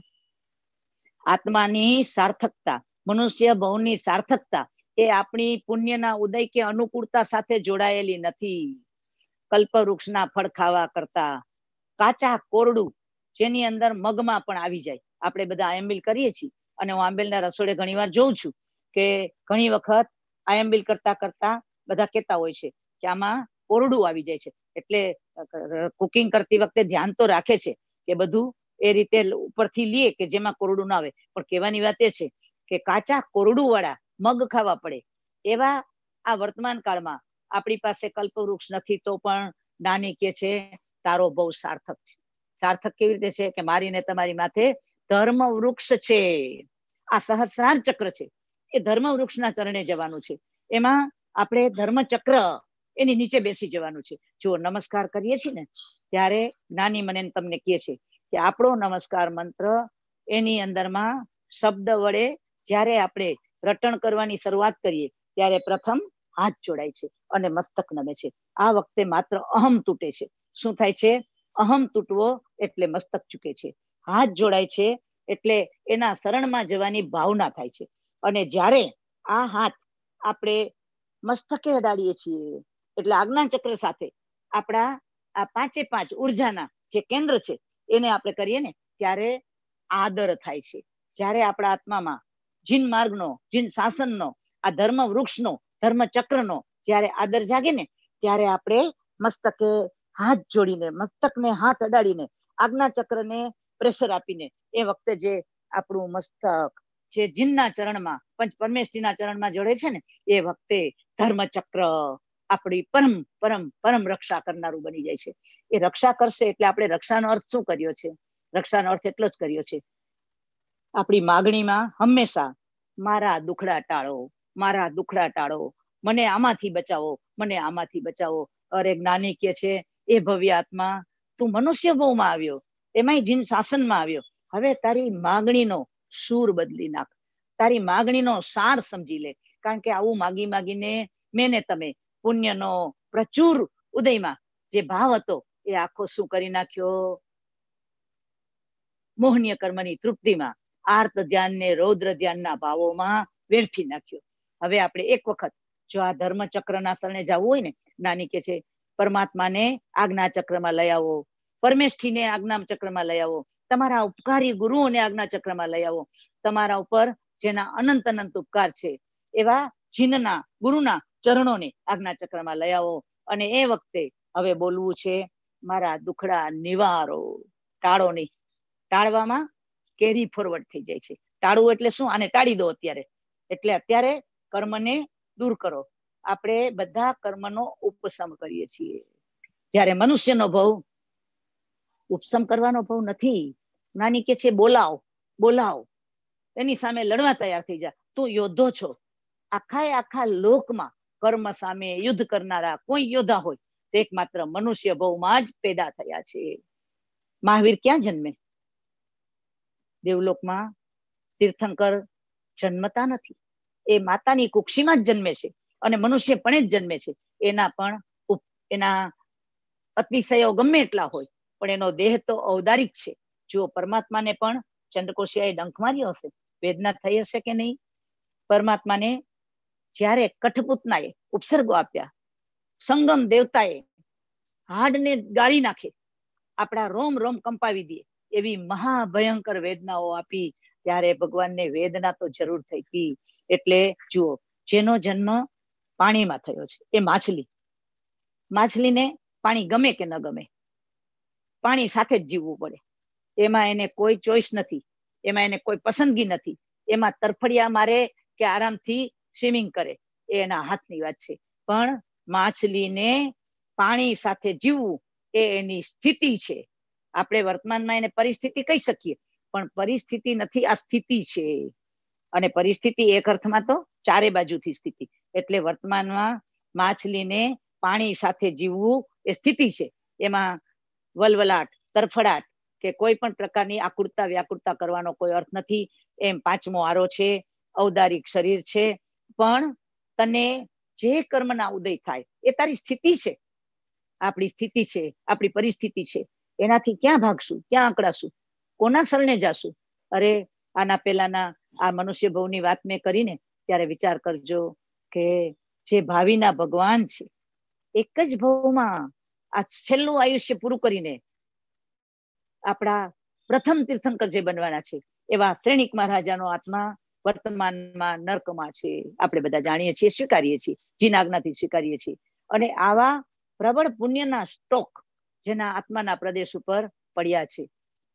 આત્માની સાર્થકતા મનુષ્ય ભવની સાર્થકતા એ આપણી પુણ્યના ઉદય કે અનુકૂળતા સાથે જોડાયેલી નથી કલ્પવૃક્ષના ફળ ખાવા કરતા કાચા કોરડું જેની અંદર મગમાં પણ આવી જાય આપણે બધા આયંબિલ કરીએ છીએ અને હું આંબેલના રસોડે ઘણીવાર જોઉં છું કે ઘણી વખત આયંબિલ કરતા કરતા બધા કહેતા હોય છે કે આમાં કોરડું આવી જાય છે એટલે કુકિંગ કરતી વખતે ધ્યાન તો રાખે છે કે બધું એ રીતે ઉપરથી લે કે જેમાં કોરડું ના આવે પણ કહેવાની વાત એ છે કે કાચા કોરડું વાળા મગ ખાવા પડે એવા આ વર્તમાન કાળમાં આપણી પાસે કલ્પવૃક્ષ નથી તો પણ નાની કે છે તારો બહુ સાર્થક છે સાર્થક કેવી રીતે છે કે મારી તમારી માથે ધર્મ વૃક્ષ છે આ સહસ્રાર ચક્ર છે એ ધર્મ વૃક્ષના ચરણે જવાનું છે એમાં આપણે ધર્મ ચક્ર એની નીચે બેસી જવાનું છે જો નમસ્કાર કરીએ છીએ ને ત્યારે નાની મને તમને કહે છે કે આપણો નમસ્કાર મંત્ર એની અંદરમાં શબ્દ વડે જ્યારે આપણે રટણ કરવાની શરૂઆત કરીએ ત્યારે પ્રથમ હાથ જોડાય છે અને મસ્તક નમે છે આ વખતે માત્ર અહમ તૂટે છે શું થાય છે અહમ તૂટવો એટલે મસ્તક ચૂકે છે હાથ જોડાય છે એટલે એના શરણમાં જવાની ભાવના થાય છે અને જ્યારે આ હાથ આપણે મસ્તકે અડાડીએ છીએ એટલે આજ્ઞા ચક્ર સાથે આપણા આ પાંચે પાંચ ઉર્જાના જે કેન્દ્ર છે એને આપણે કરીએ ને ત્યારે આદર થાય છે જ્યારે આપણા આત્મામાં જીન માર્ગનો જીન શાસનનો આ ધર્મ વૃક્ષનો ધર્મ નો જયારે આદર જાગે ને ત્યારે આપણે મસ્તકે હાથ જોડીને મસ્તકને હાથ અડાડીને આજ્ઞા ચક્રને પ્રેશર આપીને એ વખતે જે આપણું મસ્તક જે જીનના ચરણમાં પંચ પરમેશજીના ચરણમાં જોડે છે ને એ વખતે ધર્મ ચક્ર આપણી પરમ પરમ પરમ રક્ષા કરનારું બની જાય છે એ રક્ષા કરશે એટલે આપણે રક્ષાનો અર્થ શું કર્યો છે રક્ષાનો અર્થ એટલો જ કર્યો છે આપણી માગણીમાં હંમેશા મારા દુખડા ટાળો મારા દુખડા ટાળો મને આમાંથી બચાવો મને આમાંથી બચાવો અરે જ્ઞાની કે છે એ ભવ્ય આત્મા તું મનુષ્ય ભવમાં આવ્યો એમાંય જીન શાસનમાં આવ્યો હવે તારી માગણીનો સૂર બદલી નાખ તારી માગણીનો સાર સમજી લે કારણ કે આવું માગી માગીને મેને તમે પુણ્યનો પ્રચુર ઉદયમાં જે ભાવ હતો એ આખો શું કરી નાખ્યો મોહનીય કર્મની તૃપ્તિમાં આર્ત ધ્યાન ને રૌદ્ર ધ્યાનના ભાવોમાં વેરફી નાખ્યો હવે આપણે એક વખત જો આ ધર્મ ચક્રના શરણે જવું હોય ને નાની કે છે પરમાત્માને આજ્ઞા ચક્રમાં લઈ આવો પરમેષ્ઠીને આજ્ઞા ચક્રમાં લઈ આવો તમારા ઉપકારી ગુરુઓને આજ્ઞા ચક્રમાં લઈ આવો તમારા ઉપર જેના અનંત અનંત ઉપકાર છે એવા જીનના ગુરુના ચરણોને આજ્ઞા ચક્રમાં લઈ આવો અને એ વખતે હવે બોલવું છે મારા દુખડા નિવારો ટાળો નહીં ટાળવામાં કેરી ફોરવર્ડ થઈ જાય છે ટાળવું એટલે શું આને ટાળી દો અત્યારે એટલે અત્યારે કર્મને દૂર કરો આપણે બધા કર્મનો ઉપસમ કરીએ છીએ જ્યારે મનુષ્યનો ભવ ઉપસમ કરવાનો ભવ નથી નાની કે છે બોલાવ બોલાવ એની સામે લડવા તૈયાર થઈ જા તું યોદ્ધો છો આખા આખા લોકમાં કર્મ સામે યુદ્ધ કરનારા કોઈ યોદ્ધા હોય તો એકમાત્ર મનુષ્ય ભવમાં જ પેદા થયા છે મહાવીર ક્યાં જન્મે દેવલોકમાં તીર્થંકર જન્મતા નથી એ માતાની કુક્ષીમાં જ જન્મે છે અને મનુષ્ય પણ જ જન્મે છે એના પણ એના અતિશયો ગમે એટલા હોય પણ એનો દેહ તો ઔદારિક છે જુઓ પરમાત્માને પણ ચંદ્રકોશિયાએ ડંખ માર્યો હશે વેદના થઈ હશે કે નહીં પરમાત્માને જ્યારે કઠપૂતનાએ ઉપસર્ગો આપ્યા સંગમ દેવતાએ હાડને ગાળી નાખે આપણા રોમ રોમ કંપાવી દે એવી મહાભયંકર વેદનાઓ આપી ત્યારે ભગવાનને વેદના તો જરૂર થઈ હતી એટલે જુઓ જેનો જન્મ પાણીમાં થયો છે એ માછલી માછલીને પાણી ગમે કે ન ગમે પાણી સાથે જ જીવવું પડે એમાં એને કોઈ ચોઈસ નથી એમાં એને કોઈ પસંદગી નથી એમાં તરફડિયા મારે કે આરામથી સ્વિમિંગ કરે એ એના હાથની વાત છે પણ માછલીને પાણી સાથે જીવવું એ એની સ્થિતિ છે આપણે વર્તમાનમાં એને પરિસ્થિતિ કહી શકીએ પણ પરિસ્થિતિ નથી આ સ્થિતિ છે અને પરિસ્થિતિ એક અર્થમાં તો ચારે બાજુથી સ્થિતિ એટલે વર્તમાનમાં માછલીને પાણી સાથે જીવવું એ સ્થિતિ છે એમાં વલવલાટ તરફડાટ કે કોઈ પણ પ્રકારની આકુરતા વ્યાકુરતા કરવાનો કોઈ અર્થ નથી એમ પાંચમો આરો છે ઔદારિક શરીર છે પણ તને જે કર્મના ઉદય થાય એ તારી સ્થિતિ છે આપણી સ્થિતિ છે આપણી પરિસ્થિતિ છે એનાથી ક્યાં ભાગશું ક્યાં આંકડાશું કોના શરણે જાશું અરે આના પેલાના આ મનુષ્ય ભવની વાત મેં કરીને ત્યારે વિચાર કરજો કે જે ભાવિના ભગવાન છે એક જ ભવમાં આ છેલ્લું આયુષ્ય પૂરું કરીને આપણા પ્રથમ તીર્થંકર જે બનવાના છે એવા શ્રેણિક મહારાજાનો આત્મા વર્તમાનમાં નર્કમાં છે આપણે બધા જાણીએ છીએ સ્વીકારીએ છીએ જીન આજ્ઞાથી સ્વીકારીએ છીએ અને આવા પ્રબળ પુણ્યના સ્ટોક જેના આત્માના પ્રદેશ ઉપર પડ્યા છે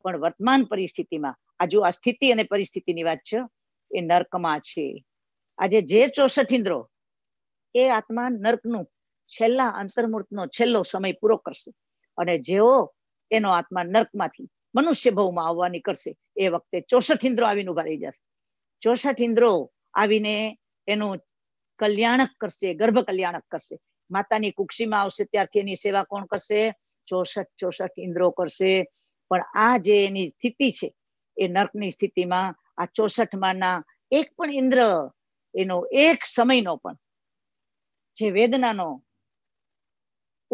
પણ વર્તમાન પરિસ્થિતિમાં આ જો આ સ્થિતિ અને પરિસ્થિતિની વાત છે એ નર્કમાં છે આજે જે ચોસઠ ઇન્દ્રો એ આત્મા નર્કનું છેલ્લા અંતર્મૂર્તનો છેલ્લો સમય પૂરો કરશે અને જેઓ એનો આત્મા નર્કમાંથી મનુષ્ય ભવમાં આવવાની કરશે એ વખતે ચોસઠ ઇન્દ્રો આવીને ઉભા રહી જશે ચોસઠ ઇન્દ્રો આવીને એનું કલ્યાણક કરશે ગર્ભ કલ્યાણક કરશે માતાની કુક્ષીમાં આવશે ત્યારથી એની સેવા કોણ કરશે ચોસઠ ચોસઠ ઇન્દ્રો કરશે પણ આ જે એની સ્થિતિ છે એ નર્કની સ્થિતિમાં આ ચોસઠમાંના એક પણ ઇન્દ્ર એનો એક સમયનો પણ જે વેદનાનો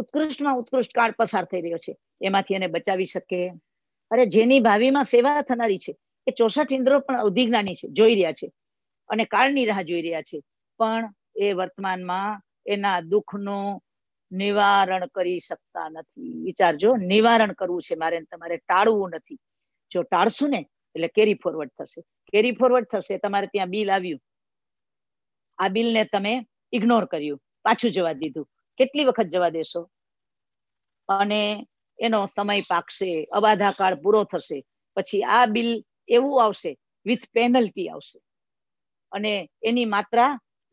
ઉત્કૃષ્ટમાં ઉત્કૃષ્ટ કાળ પસાર થઈ રહ્યો છે એમાંથી એને બચાવી શકે અરે જેની ભાવિમાં સેવા થનારી છે એ ચોસઠ ઇન્દ્રો પણ અવધિજ્ઞાની છે જોઈ રહ્યા છે અને કાળની રાહ જોઈ રહ્યા છે પણ એ વર્તમાનમાં એના દુઃખનું નિવારણ કરી શકતા નથી વિચારજો નિવારણ કરવું છે મારે તમારે ટાળવું નથી જો ટાળશું ને એટલે કેરી ફોરવર્ડ થશે કેરી ફોરવર્ડ થશે તમારે ત્યાં બિલ આવ્યું આ બિલને તમે ઇગ્નોર કર્યું પાછું જવા દીધું કેટલી વખત જવા દેશો અને એનો સમય પાકશે અબાધા કાળ પૂરો થશે પછી આ બિલ એવું આવશે વિથ પેનલ્ટી આવશે અને એની માત્રા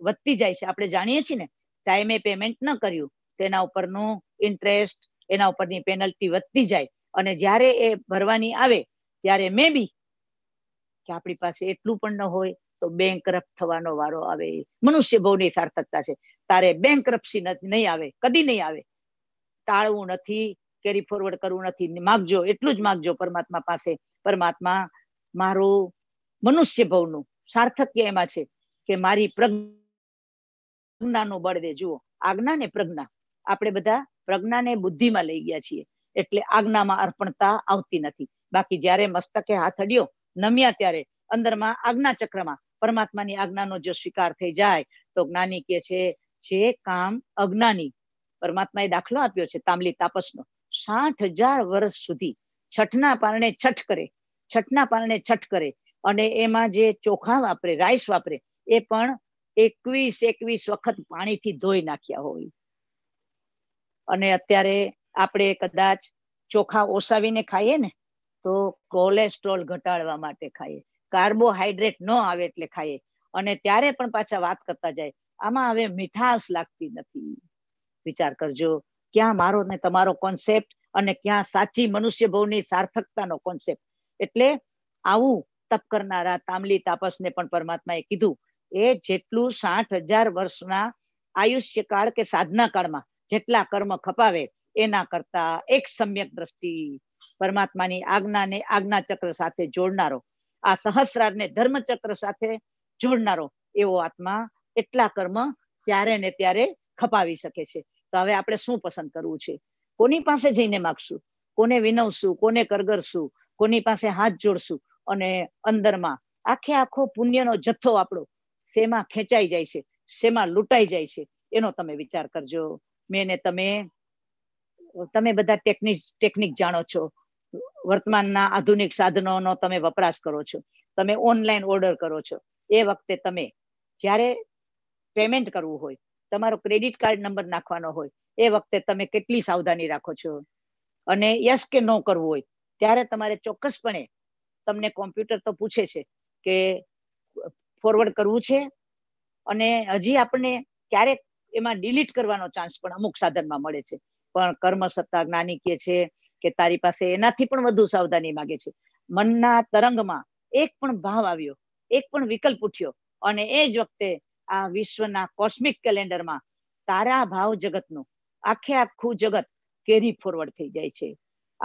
વધતી જાય છે આપણે જાણીએ છીએ ને ટાઈમે પેમેન્ટ ન કર્યું તેના ઉપરનું ઇન્ટરેસ્ટ એના ઉપરની પેનલ્ટી વધતી જાય અને જ્યારે એ ભરવાની આવે ત્યારે મે બી કે આપણી પાસે એટલું પણ ન હોય તો બેંક થવાનો વારો આવે મનુષ્ય ભવની સાર્થકતા છે તારે બેંક રપ્સી નહીં આવે કદી નહીં આવે ટાળવું નથી કેરી ફોરવર્ડ કરવું નથી માગજો એટલું જ માગજો પરમાત્મા પાસે પરમાત્મા મારું મનુષ્ય ભવનું સાર્થક્ય એમાં છે કે મારી પ્રજ્ઞાનું બળ દે જુઓ આજ્ઞા ને પ્રજ્ઞા આપણે બધા પ્રજ્ઞાને બુદ્ધિમાં લઈ ગયા છીએ એટલે આજ્ઞામાં અર્પણતા આવતી નથી બાકી જ્યારે મસ્તકે હાથ અડ્યો નમ્યા ત્યારે અંદરમાં આજ્ઞા ચક્રમાં પરમાત્માની આજ્ઞાનો જો સ્વીકાર થઈ જાય તો જ્ઞાની કે છે જે કામ અજ્ઞાની પરમાત્માએ દાખલો આપ્યો છે તામલી તાપસનો સાઠ હજાર વર્ષ સુધી છઠના પારણે છઠ કરે છઠના પારણે છઠ કરે અને એમાં જે ચોખા વાપરે રાઈસ વાપરે એ પણ એકવીસ એકવીસ વખત પાણીથી ધોઈ નાખ્યા હોય અને અત્યારે આપણે કદાચ ચોખા ઓસાવીને ખાઈએ ને તો કોલેસ્ટ્રોલ ઘટાડવા માટે ખાઈએ કાર્બોહાઈડ્રેટ ન આવે એટલે ખાઈએ અને ત્યારે પણ પાછા વાત કરતા જાય આમાં હવે મીઠાશ લાગતી નથી વિચાર કરજો ક્યાં મારો ને તમારો કોન્સેપ્ટ અને ક્યાં સાચી મનુષ્ય ભવની સાર્થકતાનો કોન્સેપ્ટ એટલે આવું તપ કરનારા તામલી તાપસને પણ પરમાત્માએ કીધું એ જેટલું સાઠ હજાર વર્ષના આયુષ્ય કાળ કે સાધના કાળમાં જેટલા કર્મ ખપાવે એના કરતા એક સમ્યક દ્રષ્ટિ પરમાત્માની આજ્ઞાને આજ્ઞા ચક્ર સાથે જોડનારો આ સહસ્રારને ધર્મ ચક્ર સાથે જોડનારો એવો આત્મા એટલા કર્મ ત્યારે ને ત્યારે ખપાવી શકે છે તો હવે આપણે શું પસંદ કરવું છે કોની પાસે જઈને માગશું કોને વિનવશું કોને કરગરશું કોની પાસે હાથ જોડશું અને અંદરમાં આખે આખો પુણ્યનો જથ્થો આપણો શેમાં ખેંચાઈ જાય છે શેમાં લૂંટાઈ જાય છે એનો તમે વિચાર કરજો મેં ને તમે તમે બધા ટેકનિક ટેકનિક જાણો છો વર્તમાનના આધુનિક સાધનોનો તમે વપરાશ કરો છો તમે ઓનલાઈન ઓર્ડર કરો છો એ વખતે તમે જ્યારે પેમેન્ટ કરવું હોય તમારો ક્રેડિટ કાર્ડ નંબર નાખવાનો હોય એ વખતે તમે કેટલી સાવધાની રાખો છો અને યસ કે નો કરવું હોય ત્યારે તમારે ચોક્કસપણે તમને કોમ્પ્યુટર તો પૂછે છે કે ફોરવર્ડ કરવું છે અને હજી આપણને ક્યારેક એમાં ડિલીટ કરવાનો ચાન્સ પણ અમુક સાધનમાં મળે છે પણ કર્મ સત્તા જ્ઞાની કે છે કે તારી પાસે એનાથી પણ વધુ સાવધાની માગે છે મનના તરંગમાં એક પણ ભાવ આવ્યો એક પણ વિકલ્પ ઉઠ્યો અને એ જ વખતે આ વિશ્વના કોસ્મિક કેલેન્ડરમાં તારા ભાવ જગતનું આખે આખું જગત કેરી ફોરવર્ડ થઈ જાય છે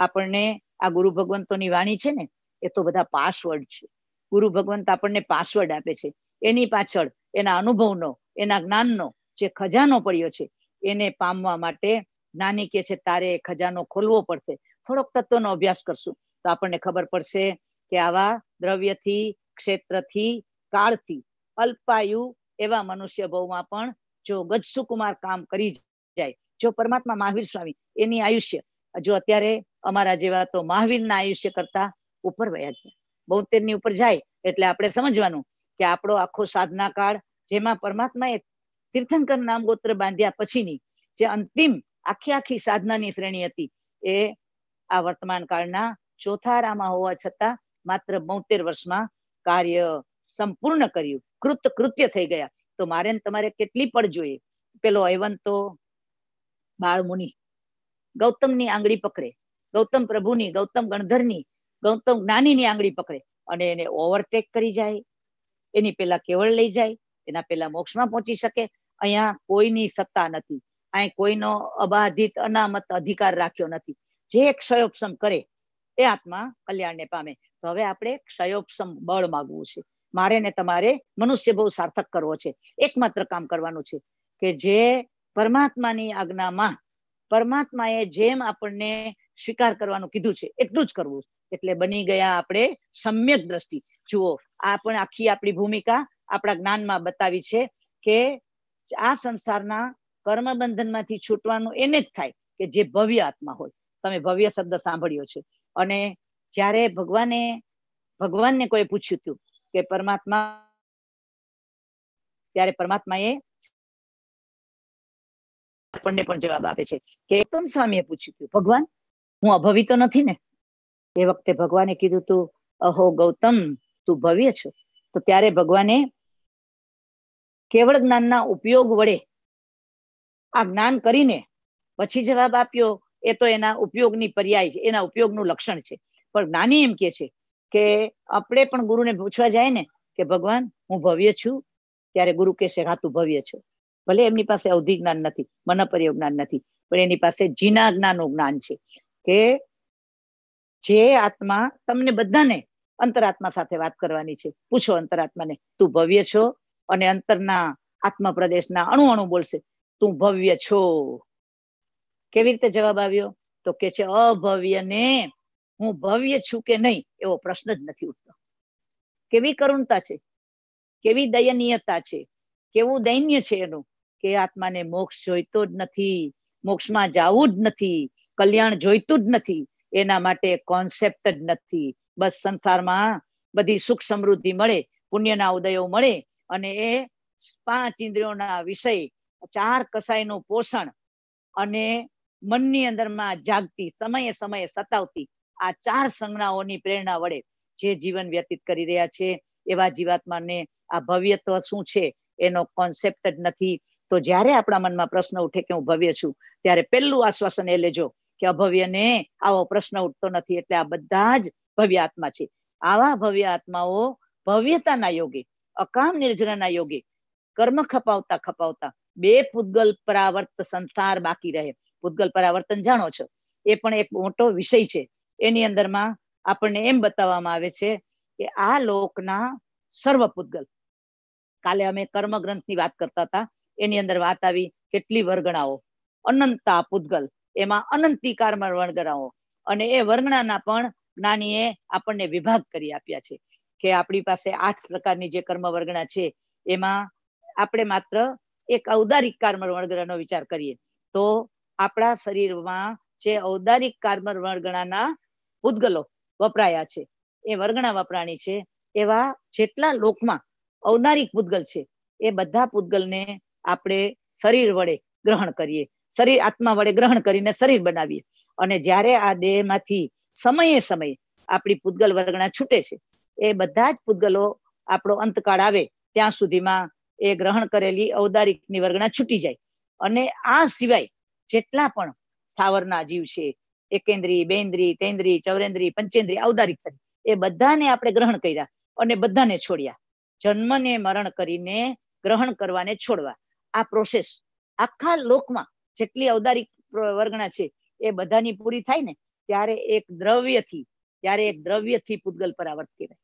આપણને આ ગુરુ ભગવંતોની વાણી છે ને એ તો બધા પાસવર્ડ છે ગુરુ ભગવંત આપણને પાસવર્ડ આપે છે એની પાછળ એના અનુભવનો એના જ્ઞાનનો જે ખજાનો પડ્યો છે એને પામવા માટે નાની કે છે તારે ખજાનો ખોલવો પડશે થોડોક તત્વનો અભ્યાસ કરશું તો આપણને ખબર પડશે કે આવા દ્રવ્યથી ક્ષેત્રથી કાળથી અલ્પાયુ એવા મનુષ્ય ભવમાં પણ જો ગજ સુકુમાર કામ કરી જાય જો પરમાત્મા મહાવીર સ્વામી એની આયુષ્ય જો અત્યારે અમારા જેવા તો મહાવીરના આયુષ્ય કરતા ઉપર વયા ગયા બોતેર ની ઉપર જાય એટલે આપણે સમજવાનું કે આપણો આખો સાધના કાળ જેમાં પરમાત્માએ તીર્થંકર નામ ગોત્ર બાંધ્યા પછીની જે અંતિમ આખી આખી સાધનાની શ્રેણી હતી એ આ વર્તમાન કાળના ચોથારામાં હોવા છતાં માત્ર બોતેર વર્ષમાં કાર્ય સંપૂર્ણ કર્યું કૃત કૃત્ય થઈ ગયા તો મારે તમારે કેટલી પડ જોઈએ પેલો ઐવન તો બાળમુનિ ગૌતમની આંગળી પકડે ગૌતમ પ્રભુની ગૌતમ ગણધરની ગૌતમ જ્ઞાનીની આંગળી પકડે અને એને ઓવરટેક કરી જાય એની પેલા કેવળ લઈ જાય એના પેલા મોક્ષમાં પહોંચી શકે અહીંયા કોઈની સત્તા નથી અહીં કોઈનો અબાધિત અનામત અધિકાર રાખ્યો નથી જે ક્ષયોપસમ કરે એ આત્મા કલ્યાણને પામે તો હવે આપણે ક્ષયોપસમ બળ માગવું છે મારે ને તમારે મનુષ્ય બહુ સાર્થક કરવો છે એકમાત્ર કામ કરવાનું છે કે જે પરમાત્માની આજ્ઞામાં પરમાત્માએ જેમ આપણને સ્વીકાર કરવાનું કીધું છે એટલું જ કરવું એટલે બની ગયા આપણે સમ્યક દ્રષ્ટિ જુઓ આ પણ આખી આપણી ભૂમિકા આપણા જ્ઞાનમાં બતાવી છે કે આ સંસારના કર્મ બંધનમાંથી છૂટવાનું એને જ થાય કે જે ભવ્ય આત્મા હોય તમે ભવ્ય શબ્દ સાંભળ્યો છે અને જ્યારે ભગવાને ભગવાનને કોઈ પૂછ્યું હતું કે પરમાત્મા ત્યારે પરમાત્માએ આપણને પણ જવાબ આપે છે કે એકમ સ્વામીએ પૂછ્યું હતું ભગવાન હું અભવી તો નથી ને એ વખતે ભગવાને કીધું તું અહો ગૌતમ તું ભવ્ય છો તો ત્યારે ભગવાને કેવળ જ્ઞાનના ઉપયોગ વડે આ જ્ઞાન કરીને પછી જવાબ આપ્યો એ તો એના ઉપયોગની પર્યાય છે એના ઉપયોગનું લક્ષણ છે પણ જ્ઞાની એમ કે છે કે આપણે પણ ગુરુને પૂછવા જાય ને કે ભગવાન હું ભવ્ય છું ત્યારે ગુરુ કહેશે હા તું ભવ્ય છો ભલે એમની પાસે અવધિ જ્ઞાન નથી મનપર્ય જ્ઞાન નથી પણ એની પાસે જીના જ્ઞાનનું જ્ઞાન છે કે જે આત્મા તમને બધાને અંતરાત્મા સાથે વાત કરવાની છે પૂછો અંતરાત્માને તું ભવ્ય છો અને અંતરના આત્મા પ્રદેશના અણુ અણુ બોલશે તું ભવ્ય છો કેવી રીતે જવાબ આવ્યો તો કે છે અભવ્ય ને હું ભવ્ય છું કે નહીં એવો પ્રશ્ન જ નથી ઉઠતો કેવી કરુણતા છે કેવી દયનીયતા છે કેવું દૈન્ય છે એનું કે આત્માને મોક્ષ જોઈતો જ નથી મોક્ષમાં જવું જ નથી કલ્યાણ જોઈતું જ નથી એના માટે કોન્સેપ્ટ જ નથી બસ સંસારમાં બધી સુખ સમૃદ્ધિ મળે પુણ્યના ઉદયો મળે અને એ પાંચ ઇન્દ્રિયોના વિષય ચાર કસાયનું પોષણ અને મનની અંદરમાં જાગતી સમયે સમયે સતાવતી આ ચાર સંજ્ઞાઓની પ્રેરણા વડે જે જીવન વ્યતીત કરી રહ્યા છે એવા જીવાત્માને આ ભવ્યત્વ શું છે એનો કોન્સેપ્ટ જ નથી તો જ્યારે આપણા મનમાં પ્રશ્ન ઉઠે કે હું ભવ્ય છું ત્યારે પહેલું આશ્વાસન એ લેજો કે અભવ્યને આવો પ્રશ્ન ઉઠતો નથી એટલે આ બધા જ ભવ્ય આત્મા છે આવા ભવ્ય આત્માઓ ભવ્યતાના યોગે અકામ નિર્જરાના યોગે કર્મ ખપાવતા ખપાવતા બે પૂતગલ પરાવર્ત સંસાર બાકી રહે પૂતગલ પરાવર્તન જાણો છો એ પણ એક મોટો વિષય છે એની અંદરમાં આપણને એમ બતાવવામાં આવે છે કે આ લોકના સર્વ પૂતગલ કાલે અમે કર્મ ગ્રંથની વાત કરતા હતા એની અંદર વાત આવી કેટલી વર્ગણાઓ અનંતા પૂતગલ એમાં અનંતિકારમાં વર્ગણાઓ અને એ વર્ગણાના પણ જ્ઞાનીએ આપણને વિભાગ કરી આપ્યા છે કે આપણી પાસે આઠ પ્રકારની જે કર્મ વર્ગણા છે એમાં આપણે માત્ર એક ઔદારિક કારમર વણગણાનો વિચાર કરીએ તો આપણા શરીરમાં જે ઔદારિક કારમર વણગણાના પૂતગલો વપરાયા છે એ વરગણા વપરાણી છે એવા જેટલા લોકમાં ઔદારિક પૂતગલ છે એ બધા પૂતગલને આપણે શરીર વડે ગ્રહણ કરીએ શરીર આત્મા વડે ગ્રહણ કરીને શરીર બનાવીએ અને જ્યારે આ દેહમાંથી સમયે સમયે આપણી પૂતગલ વરગણા છૂટે છે એ બધા જ પૂતગલો આપણો અંતકાળ આવે ત્યાં સુધીમાં એ ગ્રહણ કરેલી ઔદારિકની વર્ગણા છૂટી જાય અને આ સિવાય જેટલા પણ સ્થાવરના જીવ છે એકેન્દ્રી બેન્દ્રી તેન્દ્રી ચૌરેન્દ્રી પંચેન્દ્રી ઔદારિક એ બધાને આપણે ગ્રહણ કર્યા અને બધાને છોડ્યા જન્મને મરણ કરીને ગ્રહણ કરવાને છોડવા આ પ્રોસેસ આખા લોકમાં જેટલી ઔદારિક વર્ગણા છે એ બધાની પૂરી થાય ને ત્યારે એક દ્રવ્યથી ત્યારે એક દ્રવ્યથી પૂતગલ પરાવર્ત કહેવાય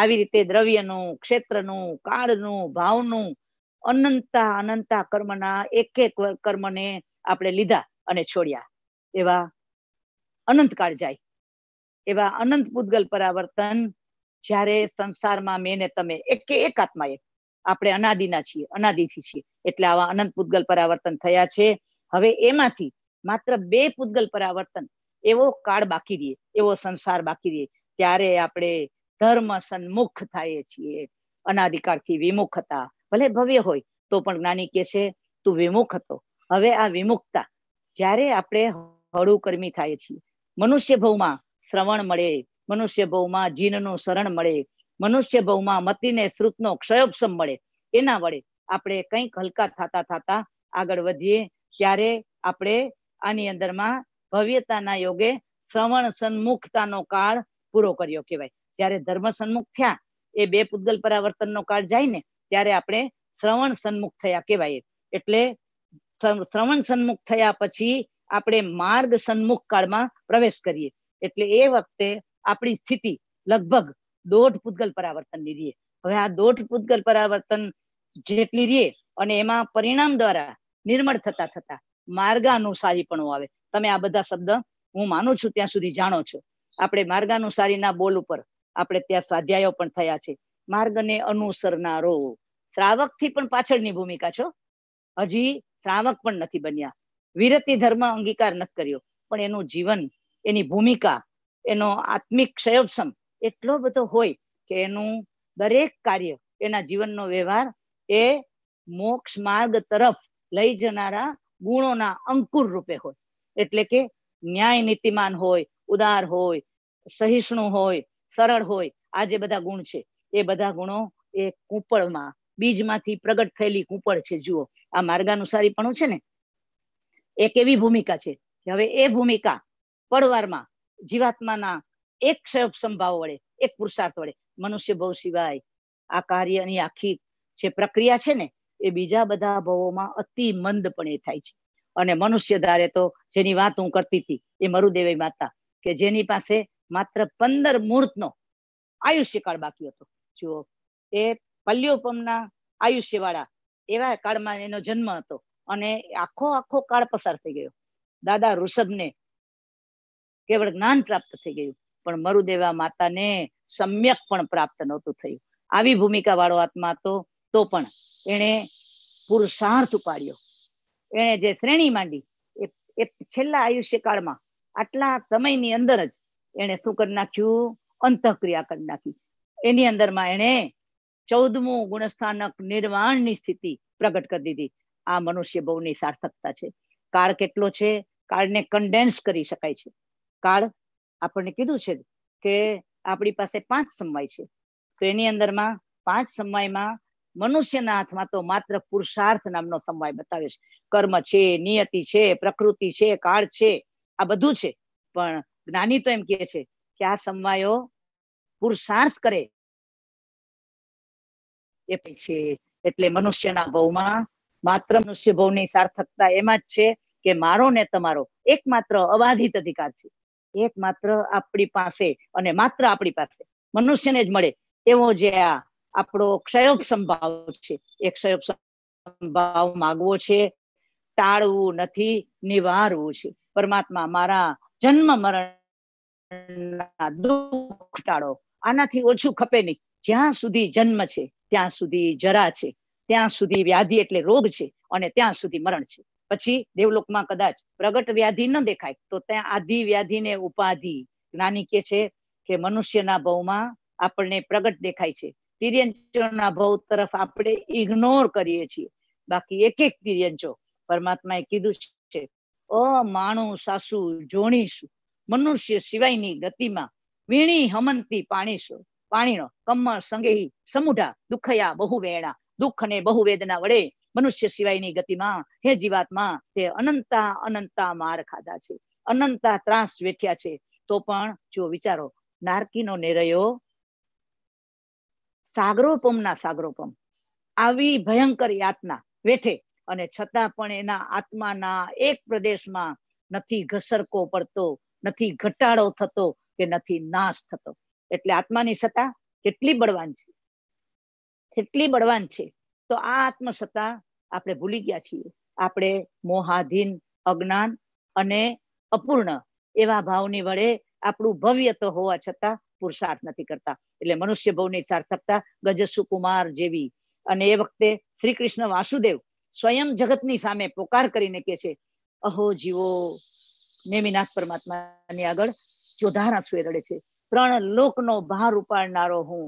આવી રીતે દ્રવ્યનું ક્ષેત્રનું કાળનું ભાવનું અનંતા અનંતા કર્મના એક એક કર્મને આપણે લીધા અને છોડ્યા એવા અનંત કાળ જાય એવા અનંત પૂતગલ પરાવર્તન જ્યારે સંસારમાં મેં ને તમે એક એક આત્માએ આપણે અનાદિના છીએ અનાદિથી છીએ એટલે આવા અનંત પૂતગલ પરાવર્તન થયા છે હવે એમાંથી માત્ર બે પૂતગલ પરાવર્તન એવો કાળ બાકી રહીએ એવો સંસાર બાકી રહીએ ત્યારે આપણે ધર્મ સન્મુખ થાય છીએ અનાધિકારથી વિમુખ હતા ભલે ભવ્ય હોય તો પણ જ્ઞાની કે છે તું વિમુખ હતો હવે આ વિમુખતા જ્યારે આપણે હળુકર્મી થાય છીએ મનુષ્ય ભવમાં શ્રવણ મળે મનુષ્ય ભવમાં જીનનું શરણ મળે મનુષ્ય ભવમાં મતિને શ્રુતનો ક્ષયોપસમ મળે એના વડે આપણે કંઈક હલકા થતા થતા આગળ વધીએ ત્યારે આપણે આની અંદરમાં ભવ્યતાના યોગે શ્રવણ સન્મુખતાનો કાળ પૂરો કર્યો કહેવાય જ્યારે ધર્મ સન્મુખ થયા એ બે પૂતગલ પરાવર્તનનો કાળ જાય ને ત્યારે આપણે શ્રવણ સન્મુખ થયા કહેવાય એટલે શ્રવણ સન્મુખ થયા પછી આપણે માર્ગ સન્મુખ કાળમાં પ્રવેશ કરીએ એટલે એ વખતે આપણી સ્થિતિ લગભગ દોઢ પૂતગલ પરાવર્તનની રીએ હવે આ દોઢ પૂતગલ પરાવર્તન જેટલી રીએ અને એમાં પરિણામ દ્વારા નિર્મળ થતા થતા પણ આવે તમે આ બધા શબ્દ હું માનું છું ત્યાં સુધી જાણો છો આપણે માર્ગાનુસારીના બોલ ઉપર આપણે ત્યાં સ્વાધ્યાયો પણ થયા છે માર્ગને અનુસરનારો શ્રાવક થી પણ પાછળની ભૂમિકા છો હજી શ્રાવક પણ નથી બન્યા વિરતી ધર્મ અંગીકાર નથી કર્યો પણ એનું જીવન એની ભૂમિકા એનો આત્મિક ક્ષયોપસમ એટલો બધો હોય કે એનું દરેક કાર્ય એના જીવનનો વ્યવહાર એ મોક્ષ માર્ગ તરફ લઈ જનારા ગુણોના અંકુર રૂપે હોય એટલે કે ન્યાય નીતિમાન હોય ઉદાર હોય સહિષ્ણુ હોય સરળ હોય આ જે બધા ગુણ છે એ બધા ગુણો એ કૂંપળમાં બીજમાંથી પ્રગટ થયેલી કૂંપળ છે જુઓ આ માર્ગાનુસારીપણું છે ને એક એવી ભૂમિકા છે કે હવે એ ભૂમિકા પડવારમાં જીવાત્માના એક ક્ષયોપ સંભાવ વડે એક પુરુષાર્થ વડે મનુષ્ય ભવ સિવાય આ કાર્યની આખી જે પ્રક્રિયા છે ને એ બીજા બધા ભવોમાં અતિ મંદપણે થાય છે અને મનુષ્ય ધારે તો જેની વાત હું કરતી હતી એ મરુદેવી માતા કે જેની પાસે માત્ર પંદર મૂર્તનો આયુષ્યકાળ બાકી હતો જુઓ એ પલ્યોપમના આયુષ્યવાળા એવા કાળમાં એનો જન્મ હતો અને આખો આખો કાળ પસાર થઈ ગયો દાદા ઋષભને કેવળ જ્ઞાન પ્રાપ્ત થઈ ગયું પણ મરુદેવા માતાને સમ્યક પણ પ્રાપ્ત નહોતું થયું આવી ભૂમિકા વાળો આત્મા હતો તો પણ એણે પુરુષાર્થ ઉપાડ્યો એણે જે શ્રેણી માંડી એ છેલ્લા આયુષ્યકાળમાં આટલા સમયની અંદર જ એને શું કરી નાખ્યું અંતઃક્રિયા કરી નાખી એની અંદરમાં એને ચૌદમું ગુણસ્થાનક નિર્વાણની સ્થિતિ પ્રગટ કરી દીધી આ મનુષ્ય બહુની સાર્થકતા છે કાળ કેટલો છે કાળને કન્ડેન્સ કરી શકાય છે કાળ આપણને કીધું છે કે આપણી પાસે પાંચ સમય છે તો એની અંદરમાં પાંચ સમયમાં મનુષ્યના હાથમાં તો માત્ર પુરુષાર્થ નામનો સમય બતાવે છે કર્મ છે નિયતિ છે પ્રકૃતિ છે કાળ છે આ બધું છે પણ જ્ઞાની તો એમ કહે છે કે આ સમવાયો પુરુષાર્થ કરે એ છે એટલે મનુષ્યના ભવમાં માત્ર મનુષ્ય ભવની સાર્થકતા એમાં જ છે કે મારો ને તમારો એકમાત્ર અબાધિત અધિકાર છે એકમાત્ર આપણી પાસે અને માત્ર આપણી પાસે મનુષ્યને જ મળે એવો જે આ આપણો ક્ષયોગ સંભાવ છે એ ક્ષયોપ સંભાવ માગવો છે ટાળવું નથી નિવારવું છે પરમાત્મા મારા જન્મ મરણ દુઃખ ટાળો આનાથી ઓછું ખપે નહીં જ્યાં સુધી જન્મ છે ત્યાં સુધી જરા છે ત્યાં સુધી વ્યાધિ એટલે રોગ છે અને ત્યાં સુધી મરણ છે પછી દેવલોકમાં કદાચ પ્રગટ વ્યાધિ ન દેખાય તો ત્યાં આધિ વ્યાધિને ઉપાધિ જ્ઞાની કે છે કે મનુષ્યના ભવમાં આપણને પ્રગટ દેખાય છે તિર્યંચોના ભવ તરફ આપણે ઇગ્નોર કરીએ છીએ બાકી એક એક તિર્યંચો પરમાત્માએ કીધું છે અમાણું સાસુ જોણીશું મનુષ્ય સિવાયની ગતિમાં વીણી હમંતી પાણીશો પાણીનો કમ્મ સંગેહી સમુઢા દુઃખયા બહુ વેણા દુઃખ ને બહુ વેદના વડે મનુષ્ય સિવાયની ગતિમાં હે જીવાત્મા તે અનંતા અનંતા માર ખાધા છે અનંતા ત્રાસ વેઠ્યા છે તો પણ જો વિચારો નારકીનો નિરયો સાગરોપમના સાગરોપમ આવી ભયંકર યાતના વેઠે અને છતાં પણ એના આત્માના એક પ્રદેશમાં નથી ઘસરકો પડતો નથી ઘટાડો થતો કે નથી નાશ થતો એટલે આત્માની સત્તા કેટલી બળવાન છે કેટલી બળવાન છે તો આ આત્મ સત્તા આપણે ભૂલી ગયા છીએ આપણે મોહાધીન અજ્ઞાન અને અપૂર્ણ એવા ભાવની વડે આપણું ભવ્ય તો હોવા છતાં પુરુષાર્થ નથી કરતા એટલે મનુષ્ય ભવની સાર્થકતા ગજસુ કુમાર જેવી અને એ વખતે શ્રી કૃષ્ણ વાસુદેવ સ્વયં જગતની સામે પોકાર કરીને કે છે અહો જીવો નેમિનાથ પરમાત્માની આગળ ચોધારા સુએ રડે છે ત્રણ લોકનો ભાર ઉપાડનારો હું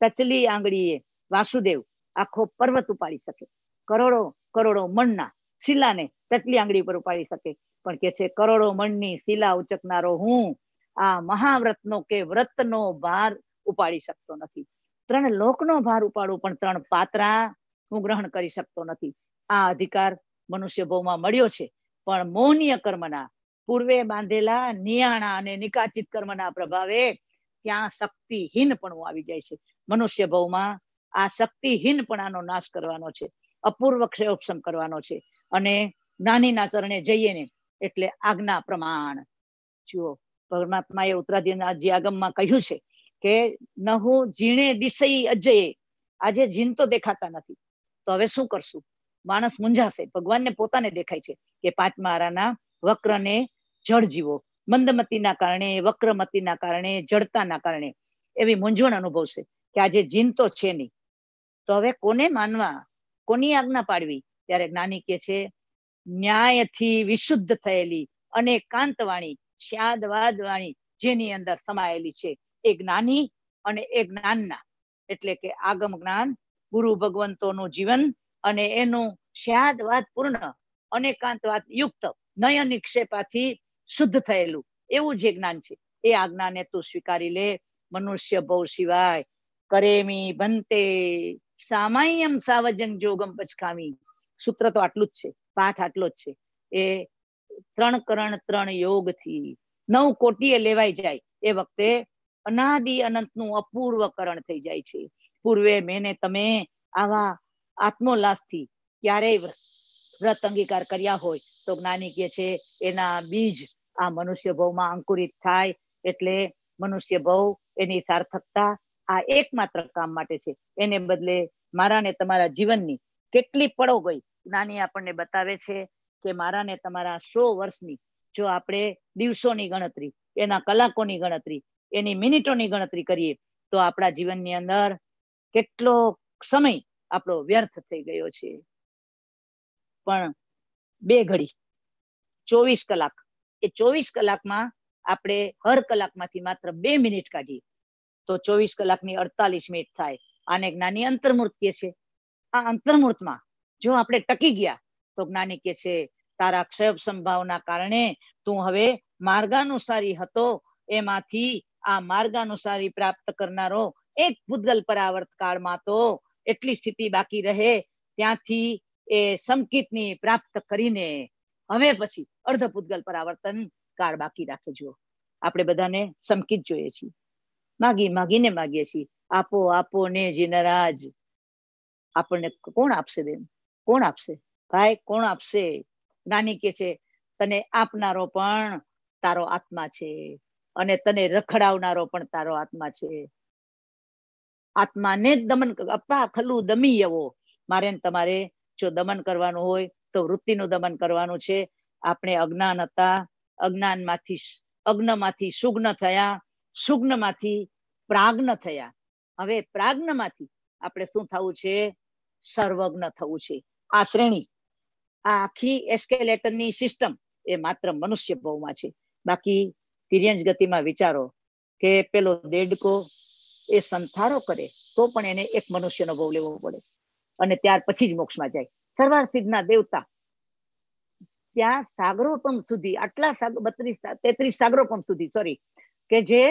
ટચલી આંગળીએ વાસુદેવ આખો પર્વત ઉપાડી શકે કરોડો કરોડો મણના શિલાને ટચલી આંગળી પર ઉપાડી શકે પણ કે છે કરોડો મણની શિલા ઉચકનારો હું આ મહાવ્રતનો કે વ્રતનો ભાર ઉપાડી શકતો નથી ત્રણ લોકનો ભાર ઉપાડું પણ ત્રણ પાત્રા હું ગ્રહણ કરી શકતો નથી આ અધિકાર મનુષ્ય ભોમાં મળ્યો છે પણ મોહનીય કર્મના પૂર્વે બાંધેલા નિયાણા અને નિકાચિત કર્મના પ્રભાવે ત્યાં શક્તિહીનપણું આવી જાય છે મનુષ્ય ભવમાં આ શક્તિહીનપણાનો નાશ કરવાનો છે અપૂર્વ ક્ષયોપસમ કરવાનો છે અને જ્ઞાનીના શરણે જઈએ ને એટલે આજ્ઞા પ્રમાણ જુઓ પરમાત્માએ ઉત્તરાધિના જે આગમમાં કહ્યું છે કે નહુ જીણે દિશઈ અજયે આજે જીન તો દેખાતા નથી તો હવે શું કરશું માણસ મૂંઝાશે ભગવાનને પોતાને દેખાય છે કે પાંચમા વક્રને જળ જીવો મંદમતીના કારણે વક્રમતીના કારણે જડતાના કારણે એવી મૂંઝવણ અનુભવશે કે આજે જીન તો છે નહીં તો હવે કોને માનવા કોની આજ્ઞા પાડવી ત્યારે જ્ઞાની કે છે ન્યાયથી વિશુદ્ધ થયેલી અને કાંતવાણી શ્યાદવાદ વાણી જેની અંદર સમાયેલી છે એ જ્ઞાની અને એ જ્ઞાનના એટલે કે આગમ જ્ઞાન ગુરુ ભગવંતોનું જીવન અને એનું સ્યાદવાદ પૂર્ણ અનેકાંતવાદ યુક્ત નયન નિક્ષેપાથી શુદ્ધ થયેલું એવું જે જ્ઞાન છે એ આજ્ઞાને તું સ્વીકારી લે મનુષ્ય ભવ સિવાય કરેમી બનતે સામાયમ સાવજંગ જોગમ પચકામી સૂત્ર તો આટલું જ છે પાઠ આટલો જ છે એ ત્રણ કરણ ત્રણ યોગ થી નવ કોટી એ લેવાઈ જાય એ વખતે અનાદિ અનંતનું અપૂર્વ કરણ થઈ જાય છે પૂર્વે મેને તમે આવા આત્મોલ્લાસથી ક્યારેય વ્રત અંગીકાર કર્યા હોય તો જ્ઞાની કે છે એના બીજ આ મનુષ્ય ભવમાં અંકુરિત થાય એટલે મનુષ્ય ભવ એની સાર્થકતા આ એકમાત્ર કામ માટે છે એને બદલે મારા ને તમારા જીવનની કેટલી પડો ગઈ જ્ઞાની આપણને બતાવે છે કે મારા ને તમારા સો વર્ષની જો આપણે દિવસોની ગણતરી એના કલાકોની ગણતરી એની મિનિટોની ગણતરી કરીએ તો આપણા જીવનની અંદર કેટલો સમય આપણો વ્યર્થ થઈ ગયો છે પણ બે ઘડી ચોવીસ કલાક એ ચોવીસ કલાકમાં આપણે હર કલાકમાંથી માત્ર બે મિનિટ કાઢીએ તો ચોવીસ કલાકની અડતાલીસ મિનિટ થાય આને જ્ઞાની અંતર્મૂર્ત કે છે આ અંતર્મૂર્તમાં જો આપણે ટકી ગયા તો જ્ઞાની કે છે તારા ક્ષય સંભાવના કારણે તું હવે માર્ગાનુસારી હતો એમાંથી આ માર્ગાનુસારી પ્રાપ્ત કરનારો એક ભૂતગલ પરાવર્ત કાળમાં તો એટલી સ્થિતિ બાકી રહે ત્યાંથી એ સમકિતની પ્રાપ્ત કરીને હવે પછી અર્ધ પૂતગલ પરાવર્તન કાળ બાકી રાખે આપણે બધાને સમકિત જોઈએ છીએ માગી માગીને માગીએ છીએ આપો આપો ને જીનરાજ આપણને કોણ આપશે બેન કોણ આપશે ભાઈ કોણ આપશે નાની કે છે તને આપનારો પણ તારો આત્મા છે અને તને રખડાવનારો પણ તારો આત્મા છે આત્માને જ દમન અપા ખલ્લું દમી જવો મારે તમારે જો દમન કરવાનું હોય તો વૃત્તિનું દમન કરવાનું છે આપણે અજ્ઞાન હતા અજ્ઞાનમાંથી અગ્નમાંથી સુગ્ન થયા સુગ્નમાંથી પ્રાગ્ન થયા હવે પ્રાગ્નમાંથી આપણે શું થવું છે સર્વજ્ઞ થવું છે આ શ્રેણી આ આખી એસ્કેલેટર ની સિસ્ટમ એ માત્ર મનુષ્ય ભાવમાં છે બાકી તિર્યંજ ગતિમાં વિચારો કે પેલો દેડકો એ સંથારો કરે તો પણ એને એક મનુષ્યનો ભોગ લેવો પડે અને ત્યાર પછી જ મોક્ષમાં જાય સરવાર સર્વાર્થસિદ્ધના દેવતા ત્યાં સાગરોપમ સુધી આટલા સાગ બત્રીસ તેત્રીસ સાગરોપમ સુધી સોરી કે જે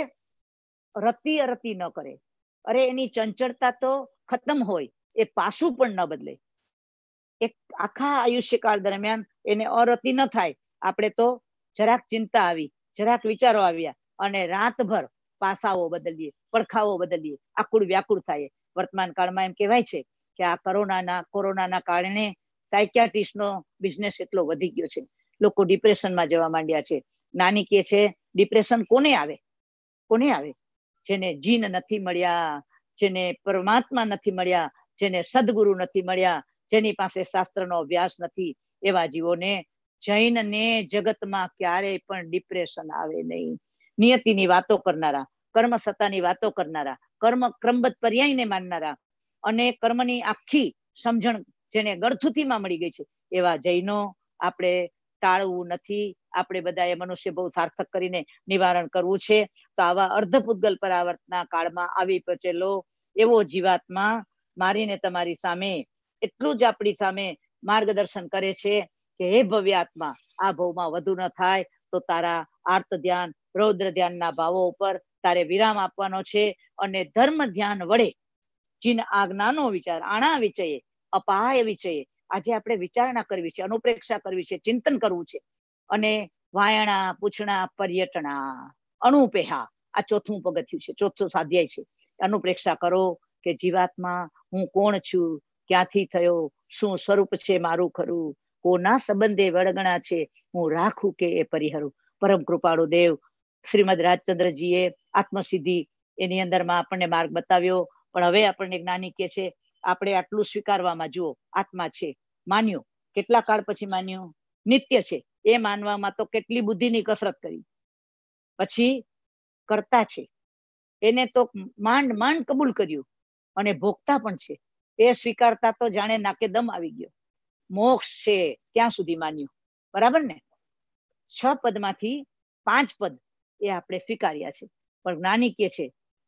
રતિ અરતિ ન કરે અરે એની ચંચળતા તો ખતમ હોય એ પાસું પણ ન બદલે એક આખા આયુષ્યકાળ દરમિયાન એને અરતિ ન થાય આપણે તો જરાક ચિંતા આવી જરાક વિચારો આવ્યા અને રાતભર પાસાઓ બદલીએ પડખાઓ બદલીએ આકુળ વ્યાકુળ થાય વર્તમાન કાળમાં એમ કહેવાય છે કે આ કોરોનાના કોરોનાના કારણે સાયકિયાટિસ્ટનો બિઝનેસ એટલો વધી ગયો છે લોકો ડિપ્રેશનમાં જવા માંડ્યા છે નાની કે છે ડિપ્રેશન કોને આવે કોને આવે જેને જીન નથી મળ્યા જેને પરમાત્મા નથી મળ્યા જેને સદગુરુ નથી મળ્યા જેની પાસે શાસ્ત્રનો અભ્યાસ નથી એવા જીવોને જૈનને જગતમાં ક્યારેય પણ ડિપ્રેશન આવે નહીં નિયતિની વાતો કરનારા કર્મ સત્તાની વાતો કરનારા કર્મ ક્રમબદ્ધ પર્યાયને માનનારા અને કર્મની આખી સમજણ જેને ગળથુથીમાં મળી ગઈ છે એવા જૈનો આપણે ટાળવું નથી આપણે બધાએ મનુષ્ય બહુ સાર્થક કરીને નિવારણ કરવું છે તો આવા અર્ધ પૂતગલ પરાવર્તના કાળમાં આવી પચેલો એવો જીવાત્મા મારીને તમારી સામે એટલું જ આપણી સામે માર્ગદર્શન કરે છે કે હે ભવ્યાત્મા આ ભવમાં વધુ ન થાય તો તારા આર્ત ધ્યાન રૌદ્ર ધ્યાનના ભાવો ઉપર તારે વિરામ આપવાનો છે અને ધર્મ ધ્યાન વડે જીન આજ્ઞાનો વિચાર આણા વિચયે અપાય વિચયે આજે આપણે વિચારણા કરવી છે અનુપ્રેક્ષા કરવી છે ચિંતન કરવું છે અને વાયણા પૂછણા પર્યટણા અણુપેહા આ ચોથું પગથિયું છે ચોથું સ્વાધ્યાય છે અનુપ્રેક્ષા કરો કે જીવાત્મા હું કોણ છું ક્યાંથી થયો શું સ્વરૂપ છે મારું ખરું કોના સંબંધે વળગણા છે હું રાખું કે એ પરિહરું પરમ કૃપાળુ દેવ શ્રીમદ રાજચંદ્રજીએ આત્મસિદ્ધિ એની અંદરમાં આપણને માર્ગ બતાવ્યો પણ હવે આપણને જ્ઞાની કે છે આપણે આટલું સ્વીકારવામાં જુઓ આત્મા છે માન્યું કેટલા કાળ પછી માન્યું નિત્ય છે એ માનવામાં તો કેટલી બુદ્ધિની કસરત કરી પછી કરતા છે એને તો માંડ માંડ કબૂલ કર્યું અને ભોગતા પણ છે એ સ્વીકારતા તો જાણે નાકે દમ આવી ગયો મોક્ષ છે ત્યાં સુધી માન્યું બરાબર ને છ પદમાંથી પાંચ પદ એ આપણે સ્વીકાર્યા છે પણ જ્ઞાની કે છે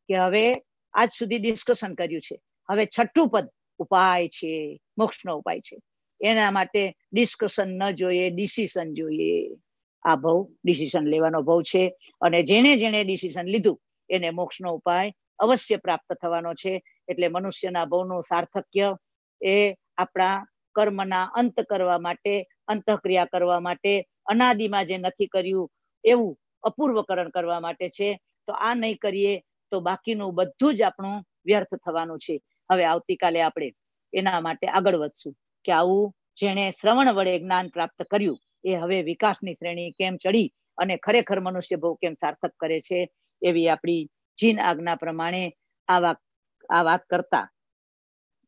કે હવે આજ સુધી ડિસ્કશન કર્યું છે હવે છઠ્ઠું પદ ઉપાય છે મોક્ષ નો ઉપાય છે એના માટે ડિસ્કશન ન જોઈએ ડિસિશન જોઈએ આ ભવ ડિસિશન લેવાનો ભવ છે અને જેને જેને ડિસિશન લીધું એને મોક્ષ નો ઉપાય અવશ્ય પ્રાપ્ત થવાનો છે એટલે મનુષ્યના ભવનું સાર્થક્ય એ આપણા કર્મના અંત કરવા માટે અંતક્રિયા કરવા માટે અનાદિમાં જે નથી કર્યું એવું અપૂર્વકરણ કરવા માટે છે તો આ નહીં કરીએ તો બાકીનું બધું જ આપણું વ્યર્થ થવાનું છે હવે આવતીકાલે આપણે એના માટે આગળ વધશું કે આવું જેણે શ્રવણ વડે જ્ઞાન પ્રાપ્ત કર્યું એ હવે વિકાસની શ્રેણી કેમ ચડી અને ખરેખર મનુષ્ય ભવ કેમ સાર્થક કરે છે એવી આપણી જીન આજ્ઞા પ્રમાણે આ વાત આ વાત કરતા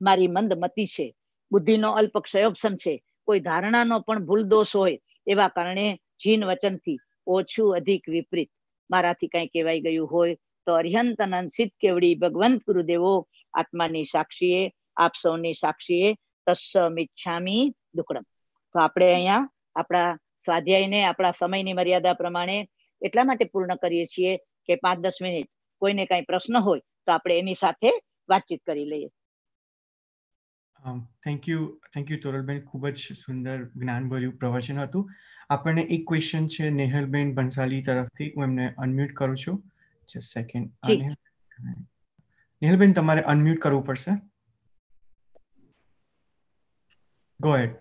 મારી મંદ મતિ છે બુદ્ધિનો અલ્પ ક્ષયોપસમ છે કોઈ ધારણાનો પણ ભૂલ દોષ હોય એવા કારણે જીન વચનથી ઓછું અધિક વિપરીત મારાથી કઈ કહેવાઈ ગયું હોય તો અર્યંત અનંસિત કેવડી ભગવંત ગુરુદેવો આત્માની સાક્ષીએ આપ સૌની સાક્ષીએ તસ્સમ દુકડમ તો આપણે અહીંયા આપણા સ્વાધ્યાયને આપણા સમયની મર્યાદા પ્રમાણે એટલા માટે પૂર્ણ કરીએ છીએ કે પાંચ દસ મિનિટ કોઈને કઈ પ્રશ્ન હોય તો આપણે એની સાથે વાતચીત કરી લઈએ thank you thank you Toralben ખૂબ જ સુંદર જ્ઞાનભર્યું પ્રવચન હતું આપણને એક ક્વેશ્ચન છે નેહલબેન ભંસાલી તરફથી હું એમને અનમ્યુટ કરું છું જસ્ટ સેકન્ડ નેહલબેન તમારે અનમ્યુટ કરવું પડશે ગો એડ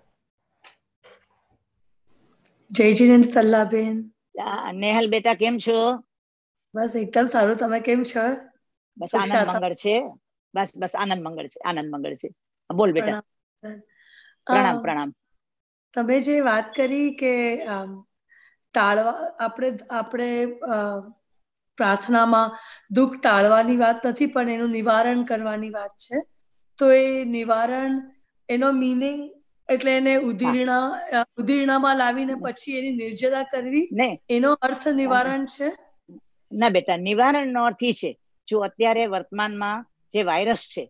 જય જીનેન્દ્ર તલ્લાબેન નેહલ બેટા કેમ છો બસ એકદમ સારું તમે કેમ છો બસ આનંદ મંગળ છે બસ બસ આનંદ મંગળ છે આનંદ મંગળ છે બોલ બેટા પ્રણામ પ્રણામ તમે જે વાત કરી કે ટાળવા આપણે આપણે પ્રાર્થનામાં દુઃખ ટાળવાની વાત નથી પણ એનું નિવારણ કરવાની વાત છે તો એ નિવારણ એનો મીનિંગ એટલે એને ઉદીર્ણા ઉદીર્ણામાં લાવીને પછી એની નિર્જરા કરવી એનો અર્થ નિવારણ છે ના બેટા નિવારણનો અર્થ છે જો અત્યારે વર્તમાનમાં જે વાયરસ છે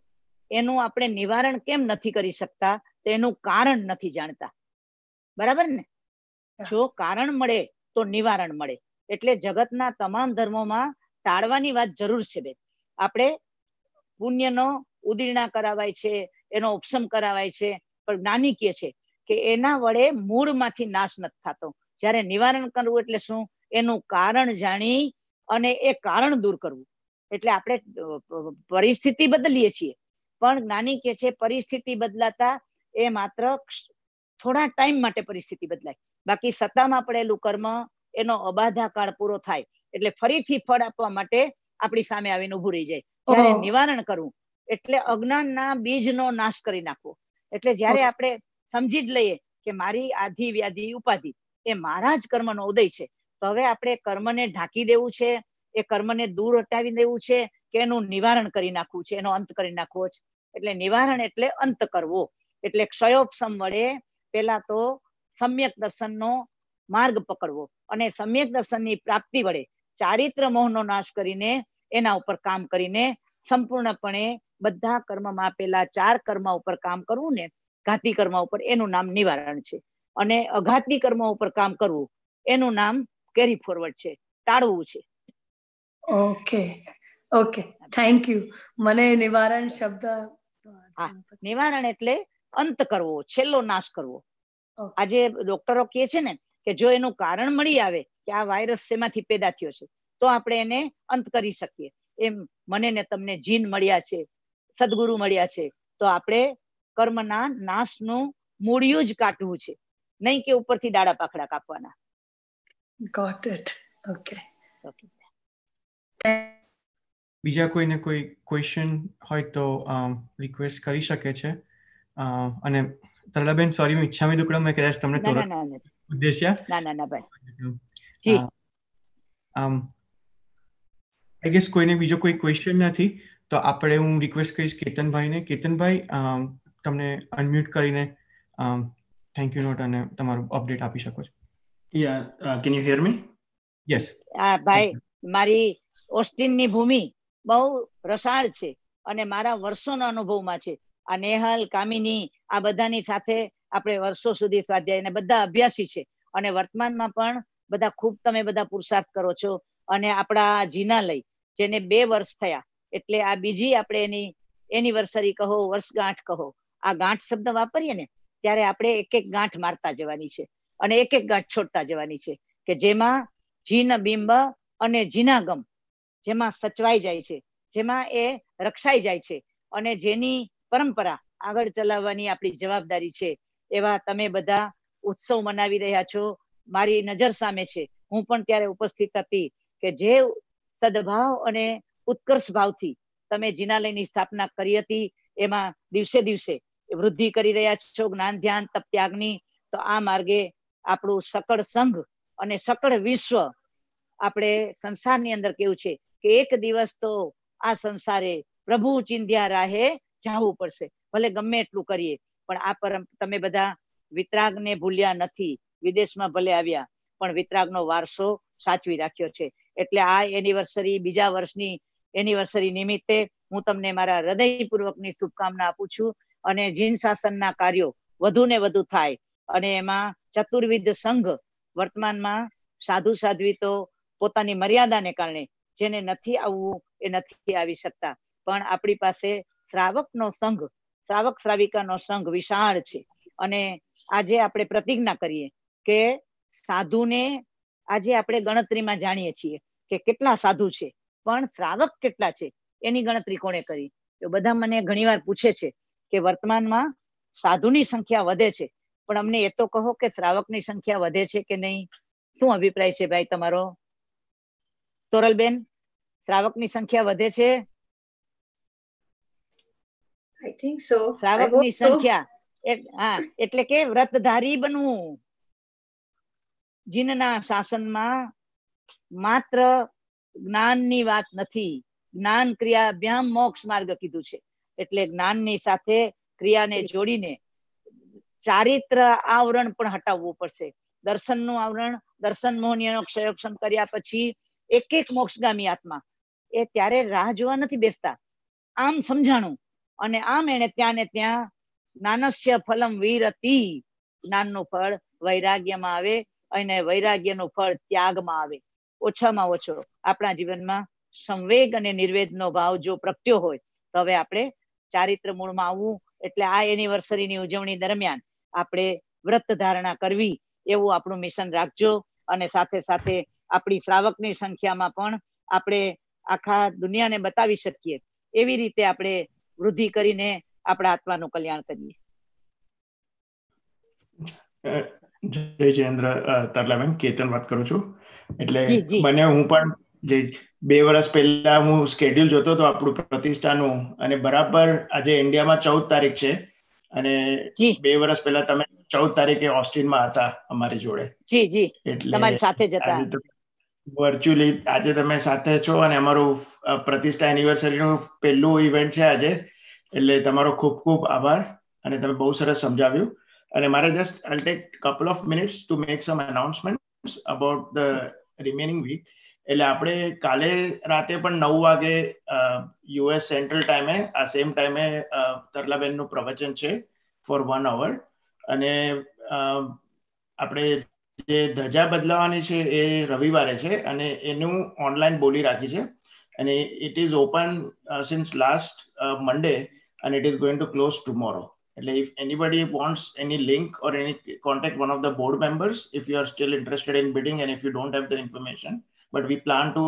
એનું આપણે નિવારણ કેમ નથી કરી શકતા તો એનું કારણ નથી જાણતા બરાબર ને જો કારણ મળે તો નિવારણ મળે એટલે જગતના તમામ ધર્મોમાં ટાળવાની વાત જરૂર છે બેન આપણે પુણ્યનો ઉદીર્ણા કરાવાય છે એનો ઉપસમ કરાવાય છે પણ જ્ઞાની કહે છે કે એના વડે મૂળમાંથી નાશ નથી થતો જ્યારે નિવારણ કરવું એટલે શું એનું કારણ જાણી અને એ કારણ દૂર કરવું એટલે આપણે પરિસ્થિતિ બદલીએ છીએ પણ જ્ઞાની કે છે પરિસ્થિતિ બદલાતા એ માત્ર થોડા ટાઈમ માટે પરિસ્થિતિ બદલાય બાકી સત્તામાં પડેલું કર્મ એનો અબાધા કાળ પૂરો થાય એટલે ફરીથી ફળ આપવા માટે આપણી સામે આવીને ઉભું રહી જાય જ્યારે નિવારણ કરવું એટલે અજ્ઞાનના બીજનો નાશ કરી નાખવો એટલે જયારે આપણે સમજી જ લઈએ કે મારી આધિ વ્યાધિ ઉપાધિ એ મારા જ કર્મ નો ઉદય છે તો હવે આપણે કર્મને ઢાંકી દેવું છે એ કર્મને દૂર હટાવી દેવું છે કે નિવારણ કરી નાખવું છે એનો અંત કરી નાખવો છે એટલે નિવારણ એટલે અંત કરવો એટલે ક્ષયોપસમ વડે પેલા તો સમ્યક દર્શનનો માર્ગ પકડવો અને સમ્યક દર્શનની પ્રાપ્તિ વડે ચારિત્ર મોહનો નાશ કરીને એના ઉપર કામ કરીને સંપૂર્ણપણે બધા કર્મમાં પેલા ચાર કર્મ ઉપર કામ કરવું ને ઘાતી કર્મ ઉપર એનું નામ નિવારણ છે અને અઘાતી કર્મ ઉપર કામ કરવું એનું નામ કેરી ફોરવર્ડ છે ટાળવું છે ઓકે ઓકે થેન્ક યુ મને નિવારણ શબ્દ નિવારણ એટલે અંત કરવો છેલ્લો નાશ કરવો આજે ડોક્ટરો કહે છે ને કે જો એનું કારણ મળી આવે કે આ વાયરસ શેમાંથી પેદા થયો છે તો આપણે એને અંત કરી શકીએ એમ મને ને તમને જીન મળ્યા છે સદગુરુ મળ્યા છે તો આપણે કર્મના નાશનું મૂળિયું જ કાઢવું છે નહીં કે ઉપરથી દાડા પાખડા કાપવાના ગોટ ઇટ ઓકે ઓકે બીજા કોઈને કોઈ ક્વેશ્ચન હોય તો રિક્વેસ્ટ um, કરી શકે છે uh, અને તરલાબેન સોરી હું ઈચ્છા દુકડમ મેં કદાચ તમને તરત ઉદ્દેશ્ય ના ના ના આઈ ગેસ uh, um, કોઈને બીજો કોઈ ક્વેશ્ચન નથી તો આપણે હું રિક્વેસ્ટ કરીશ કેતનભાઈને કેતનભાઈ um, તમને અનમ્યુટ કરીને થેન્ક યુ નોટ અને તમારું અપડેટ આપી શકો છો યા can you hear me yes આ ભાઈ મારી ઓસ્ટિન ભૂમિ બહુ રસાળ છે અને મારા વર્ષોના અનુભવમાં છે આ નેહલ કામિની આ બધાની સાથે આપણે વર્ષો સુધી સ્વાધ્યાય બધા અભ્યાસી છે અને વર્તમાનમાં પણ બધા ખૂબ તમે બધા પુરુષાર્થ કરો છો અને આપણા જીના જેને બે વર્ષ થયા એટલે આ બીજી આપણે એની એનિવર્સરી કહો વર્ષગાંઠ કહો આ ગાંઠ શબ્દ વાપરીએ ને ત્યારે આપણે એક એક ગાંઠ મારતા જવાની છે અને એક એક ગાંઠ છોડતા જવાની છે કે જેમાં જીન બિંબ અને જીનાગમ જેમાં સચવાઈ જાય છે જેમાં એ રક્ષાઈ જાય છે અને જેની પરંપરા આગળ ચલાવવાની આપણી જવાબદારી છે એવા તમે બધા ઉત્સવ મનાવી રહ્યા છો મારી નજર સામે છે હું પણ ત્યારે ઉપસ્થિત હતી કે જે સદભાવ અને ઉત્કર્ષ ભાવથી તમે જિનાલયની સ્થાપના કરી હતી એમાં દિવસે દિવસે વૃદ્ધિ કરી રહ્યા છો જ્ઞાન ધ્યાન તપ ત્યાગની તો આ માર્ગે આપણું સકળ સંઘ અને સકળ વિશ્વ આપણે સંસારની અંદર કેવું છે કે એક દિવસ તો આ સંસારે પ્રભુ ચિંધ્યા રાહે જવું પડશે ભલે ગમે એટલું કરીએ પણ આ પરમ તમે બધા વિતરાગને ભૂલ્યા નથી વિદેશમાં ભલે આવ્યા પણ વિતરાગનો વારસો સાચવી રાખ્યો છે એટલે આ એનિવર્સરી બીજા વર્ષની એનિવર્સરી નિમિત્તે હું તમને મારા હૃદયપૂર્વકની શુભકામના આપું છું અને જીન શાસનના કાર્યો વધુ ને વધુ થાય અને એમાં ચતુર્વિધ સંઘ વર્તમાનમાં સાધુ સાધ્વી તો પોતાની મર્યાદાને કારણે જેને નથી આવવું એ નથી આવી શકતા પણ આપણી પાસે શ્રાવકનો સંઘ શ્રાવક શ્રાવિકાનો સંઘ વિશાળ છે અને આજે આપણે પ્રતિજ્ઞા કરીએ કે સાધુને આજે આપણે ગણતરીમાં જાણીએ છીએ કે કેટલા સાધુ છે પણ શ્રાવક કેટલા છે એની ગણતરી કોણે કરી તો બધા મને ઘણીવાર પૂછે છે કે વર્તમાનમાં સાધુની સંખ્યા વધે છે પણ અમને એ તો કહો કે શ્રાવકની સંખ્યા વધે છે કે નહીં શું અભિપ્રાય છે ભાઈ તમારો તોરલબેન શ્રાવકની સંખ્યા વધે છે આઈ થિંક સો શ્રાવકની સંખ્યા હા એટલે કે વ્રતધારી બનવું જીનના શાસનમાં માત્ર જ્ઞાનની વાત નથી જ્ઞાન ક્રિયા અભ્યામ મોક્ષ માર્ગ કીધું છે એટલે જ્ઞાનની સાથે ક્રિયાને જોડીને ચારિત્ર આવરણ પણ હટાવવું પડશે દર્શનનું આવરણ દર્શન મોહનીયનો ક્ષયોક્ષમ કર્યા પછી એક એક મોક્ષગામી આત્મા એ ત્યારે રાહ જોવા નથી બેસતા આમ સમજાણું અને આમ એને ત્યાં ને ત્યાં નાનસ્ય ફલમ વીરતી જ્ઞાનનું ફળ વૈરાગ્યમાં આવે અને વૈરાગ્યનું ફળ ત્યાગમાં આવે ઓછામાં ઓછો આપણા જીવનમાં સંવેગ અને નિર્વેદનો ભાવ જો પ્રગટ્યો હોય તો હવે આપણે ચારિત્ર મૂળમાં આવવું એટલે આ એનિવર્સરીની ઉજવણી દરમિયાન આપણે વ્રત ધારણા કરવી એવું આપણું મિશન રાખજો અને સાથે સાથે આપણી શ્રાવકની સંખ્યામાં પણ આપણે આખા દુનિયાને બતાવી શકીએ એવી રીતે આપણે વૃદ્ધિ કરીને આપણા આત્માનું કલ્યાણ કરીએ જય જયેન્દ્ર તરલાબેન કેતન વાત કરું છું એટલે મને હું પણ જે બે વર્ષ પહેલા હું સ્કેડ્યુલ જોતો હતો આપણું પ્રતિષ્ઠાનું અને બરાબર આજે ઇન્ડિયામાં ચૌદ તારીખ છે અને બે વર્ષ પહેલા તમે ચૌદ તારીખે ઓસ્ટિનમાં હતા અમારી જોડે જી જી તમારી સાથે જતા વર્ચ્યુઅલી આજે તમે સાથે છો અને અમારું પ્રતિષ્ઠા એનિવર્સરીનું પહેલું ઇવેન્ટ છે આજે એટલે તમારો ખૂબ ખૂબ આભાર અને તમે બહુ સરસ સમજાવ્યું અને મારે just I take couple of minutes to make some announcement about the remaining week એટલે આપણે કાલે રાતે પણ નવ વાગે યુએસ સેન્ટ્રલ ટાઈમે આ સેમ ટાઈમે તરલાબેનનું પ્રવચન છે ફોર વન અવર અને આપણે જે ધજા બદલાવાની છે એ રવિવારે છે અને એનું ઓનલાઈન બોલી રાખી છે અને it is open since last Monday and it is going to close tomorrow. if anybody wants any link or any contact one of the board members, if you are still interested in bidding and if you don't have the information, but we plan to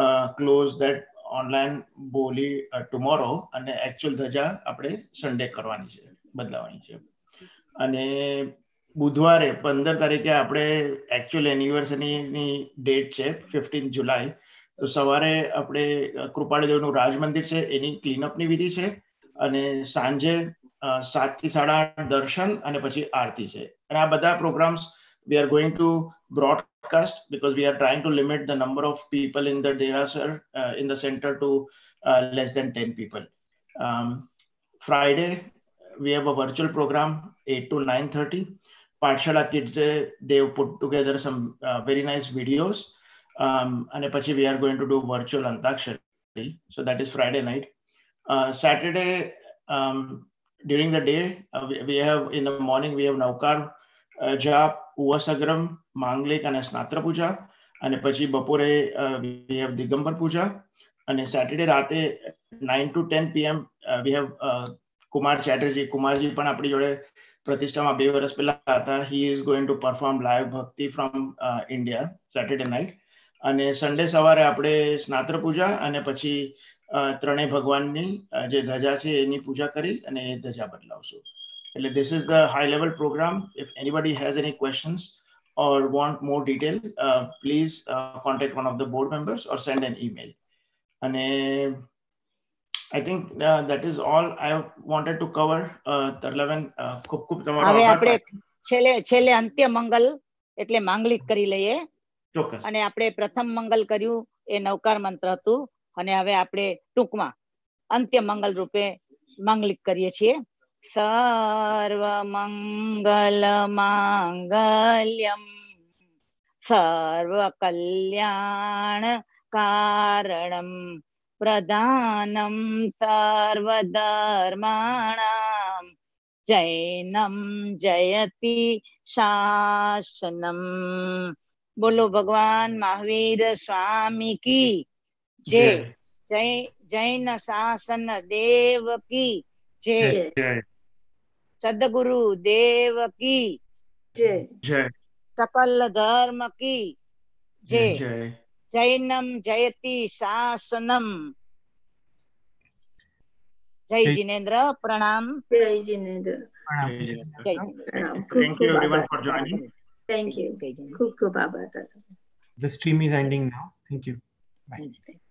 uh, close that online boli uh, tomorrow and actual dhaja apne Sunday karvani છે બદલાવાની છે અને બુધવારે પંદર તારીખે આપણે actual એનિવર્સરીની date છે fifteen July તો સવારે આપણે કૃપાળદેવનું રાજ મંદિર છે એની ક્લીનઅપની વિધિ છે અને સાંજે સાત થી સાડા આઠ દર્શન અને પછી આરતી છે અને આ બધા programs we are going to broadcast because we are trying to limit the number of people in the Derasar uh, in the center to uh, less than 10 people. Um, Friday, we have a virtual program 8 to 9.30 પાઠશાળા કિડ્સે they put together some uh, very nice videos. Um, and Apache, we are going to do virtual Antakshari. So that is Friday night. Uh, Saturday, um, during the day, uh, we, we, have in the morning, we have Naukar, uh, Jap, Uvasagram, Manglik, and Snatra Puja. અને પછી બપોરે we have Digambar પૂજા અને Saturday રાતે nine to ten we have have Kumar Chatterjee Kumarji પણ આપણી જોડે પ્રતિષ્ઠામાં બે વર્ષ પહેલા હતા he is going to perform live bhakti from India Saturday night અને સન્ડે સવારે આપણે સ્નાત્ર પૂજા અને પછી ત્રણેય ભગવાનની જે ધજા છે એની પૂજા કરી અને એ ધજા બદલાવશું એટલે this is the high level program if anybody has any questions or want more detail please contact uh, of the board members or send an email અને I think that is all I wanted to cover Taralben ખૂબ ખૂબ તમારો હવે આપણે છેલ્લે છેલ્લે અંત્ય મંગલ એટલે માંગલિક કરી લઈએ ચોક્કસ અને આપણે પ્રથમ મંગલ કર્યું એ નવકાર મંત્ર હતું અને હવે આપણે ટૂંકમાં અંત્ય મંગલ રૂપે માંગલિક કરીએ છીએ સર્વ મંગલ માંગલ્યમ સર્વ કલ્યાણ કારણમ प्रधानं सर्वधर्माणां જૈનમ જયતિ શાસનમ બોલો ભગવાન મહાવીર સ્વામી કી જય જય જૈન શાસન દેવ કી જય સદગુરુ દેવ કી જય સફલ ધર્મ કી જય જૈનમ જયતિ શાસનમ જય જીનેન્દ્ર પ્રણામ જય Jinendra Thank you everyone for joining. Thank you. Jai Jai. The stream is ending now. Thank you. Bye.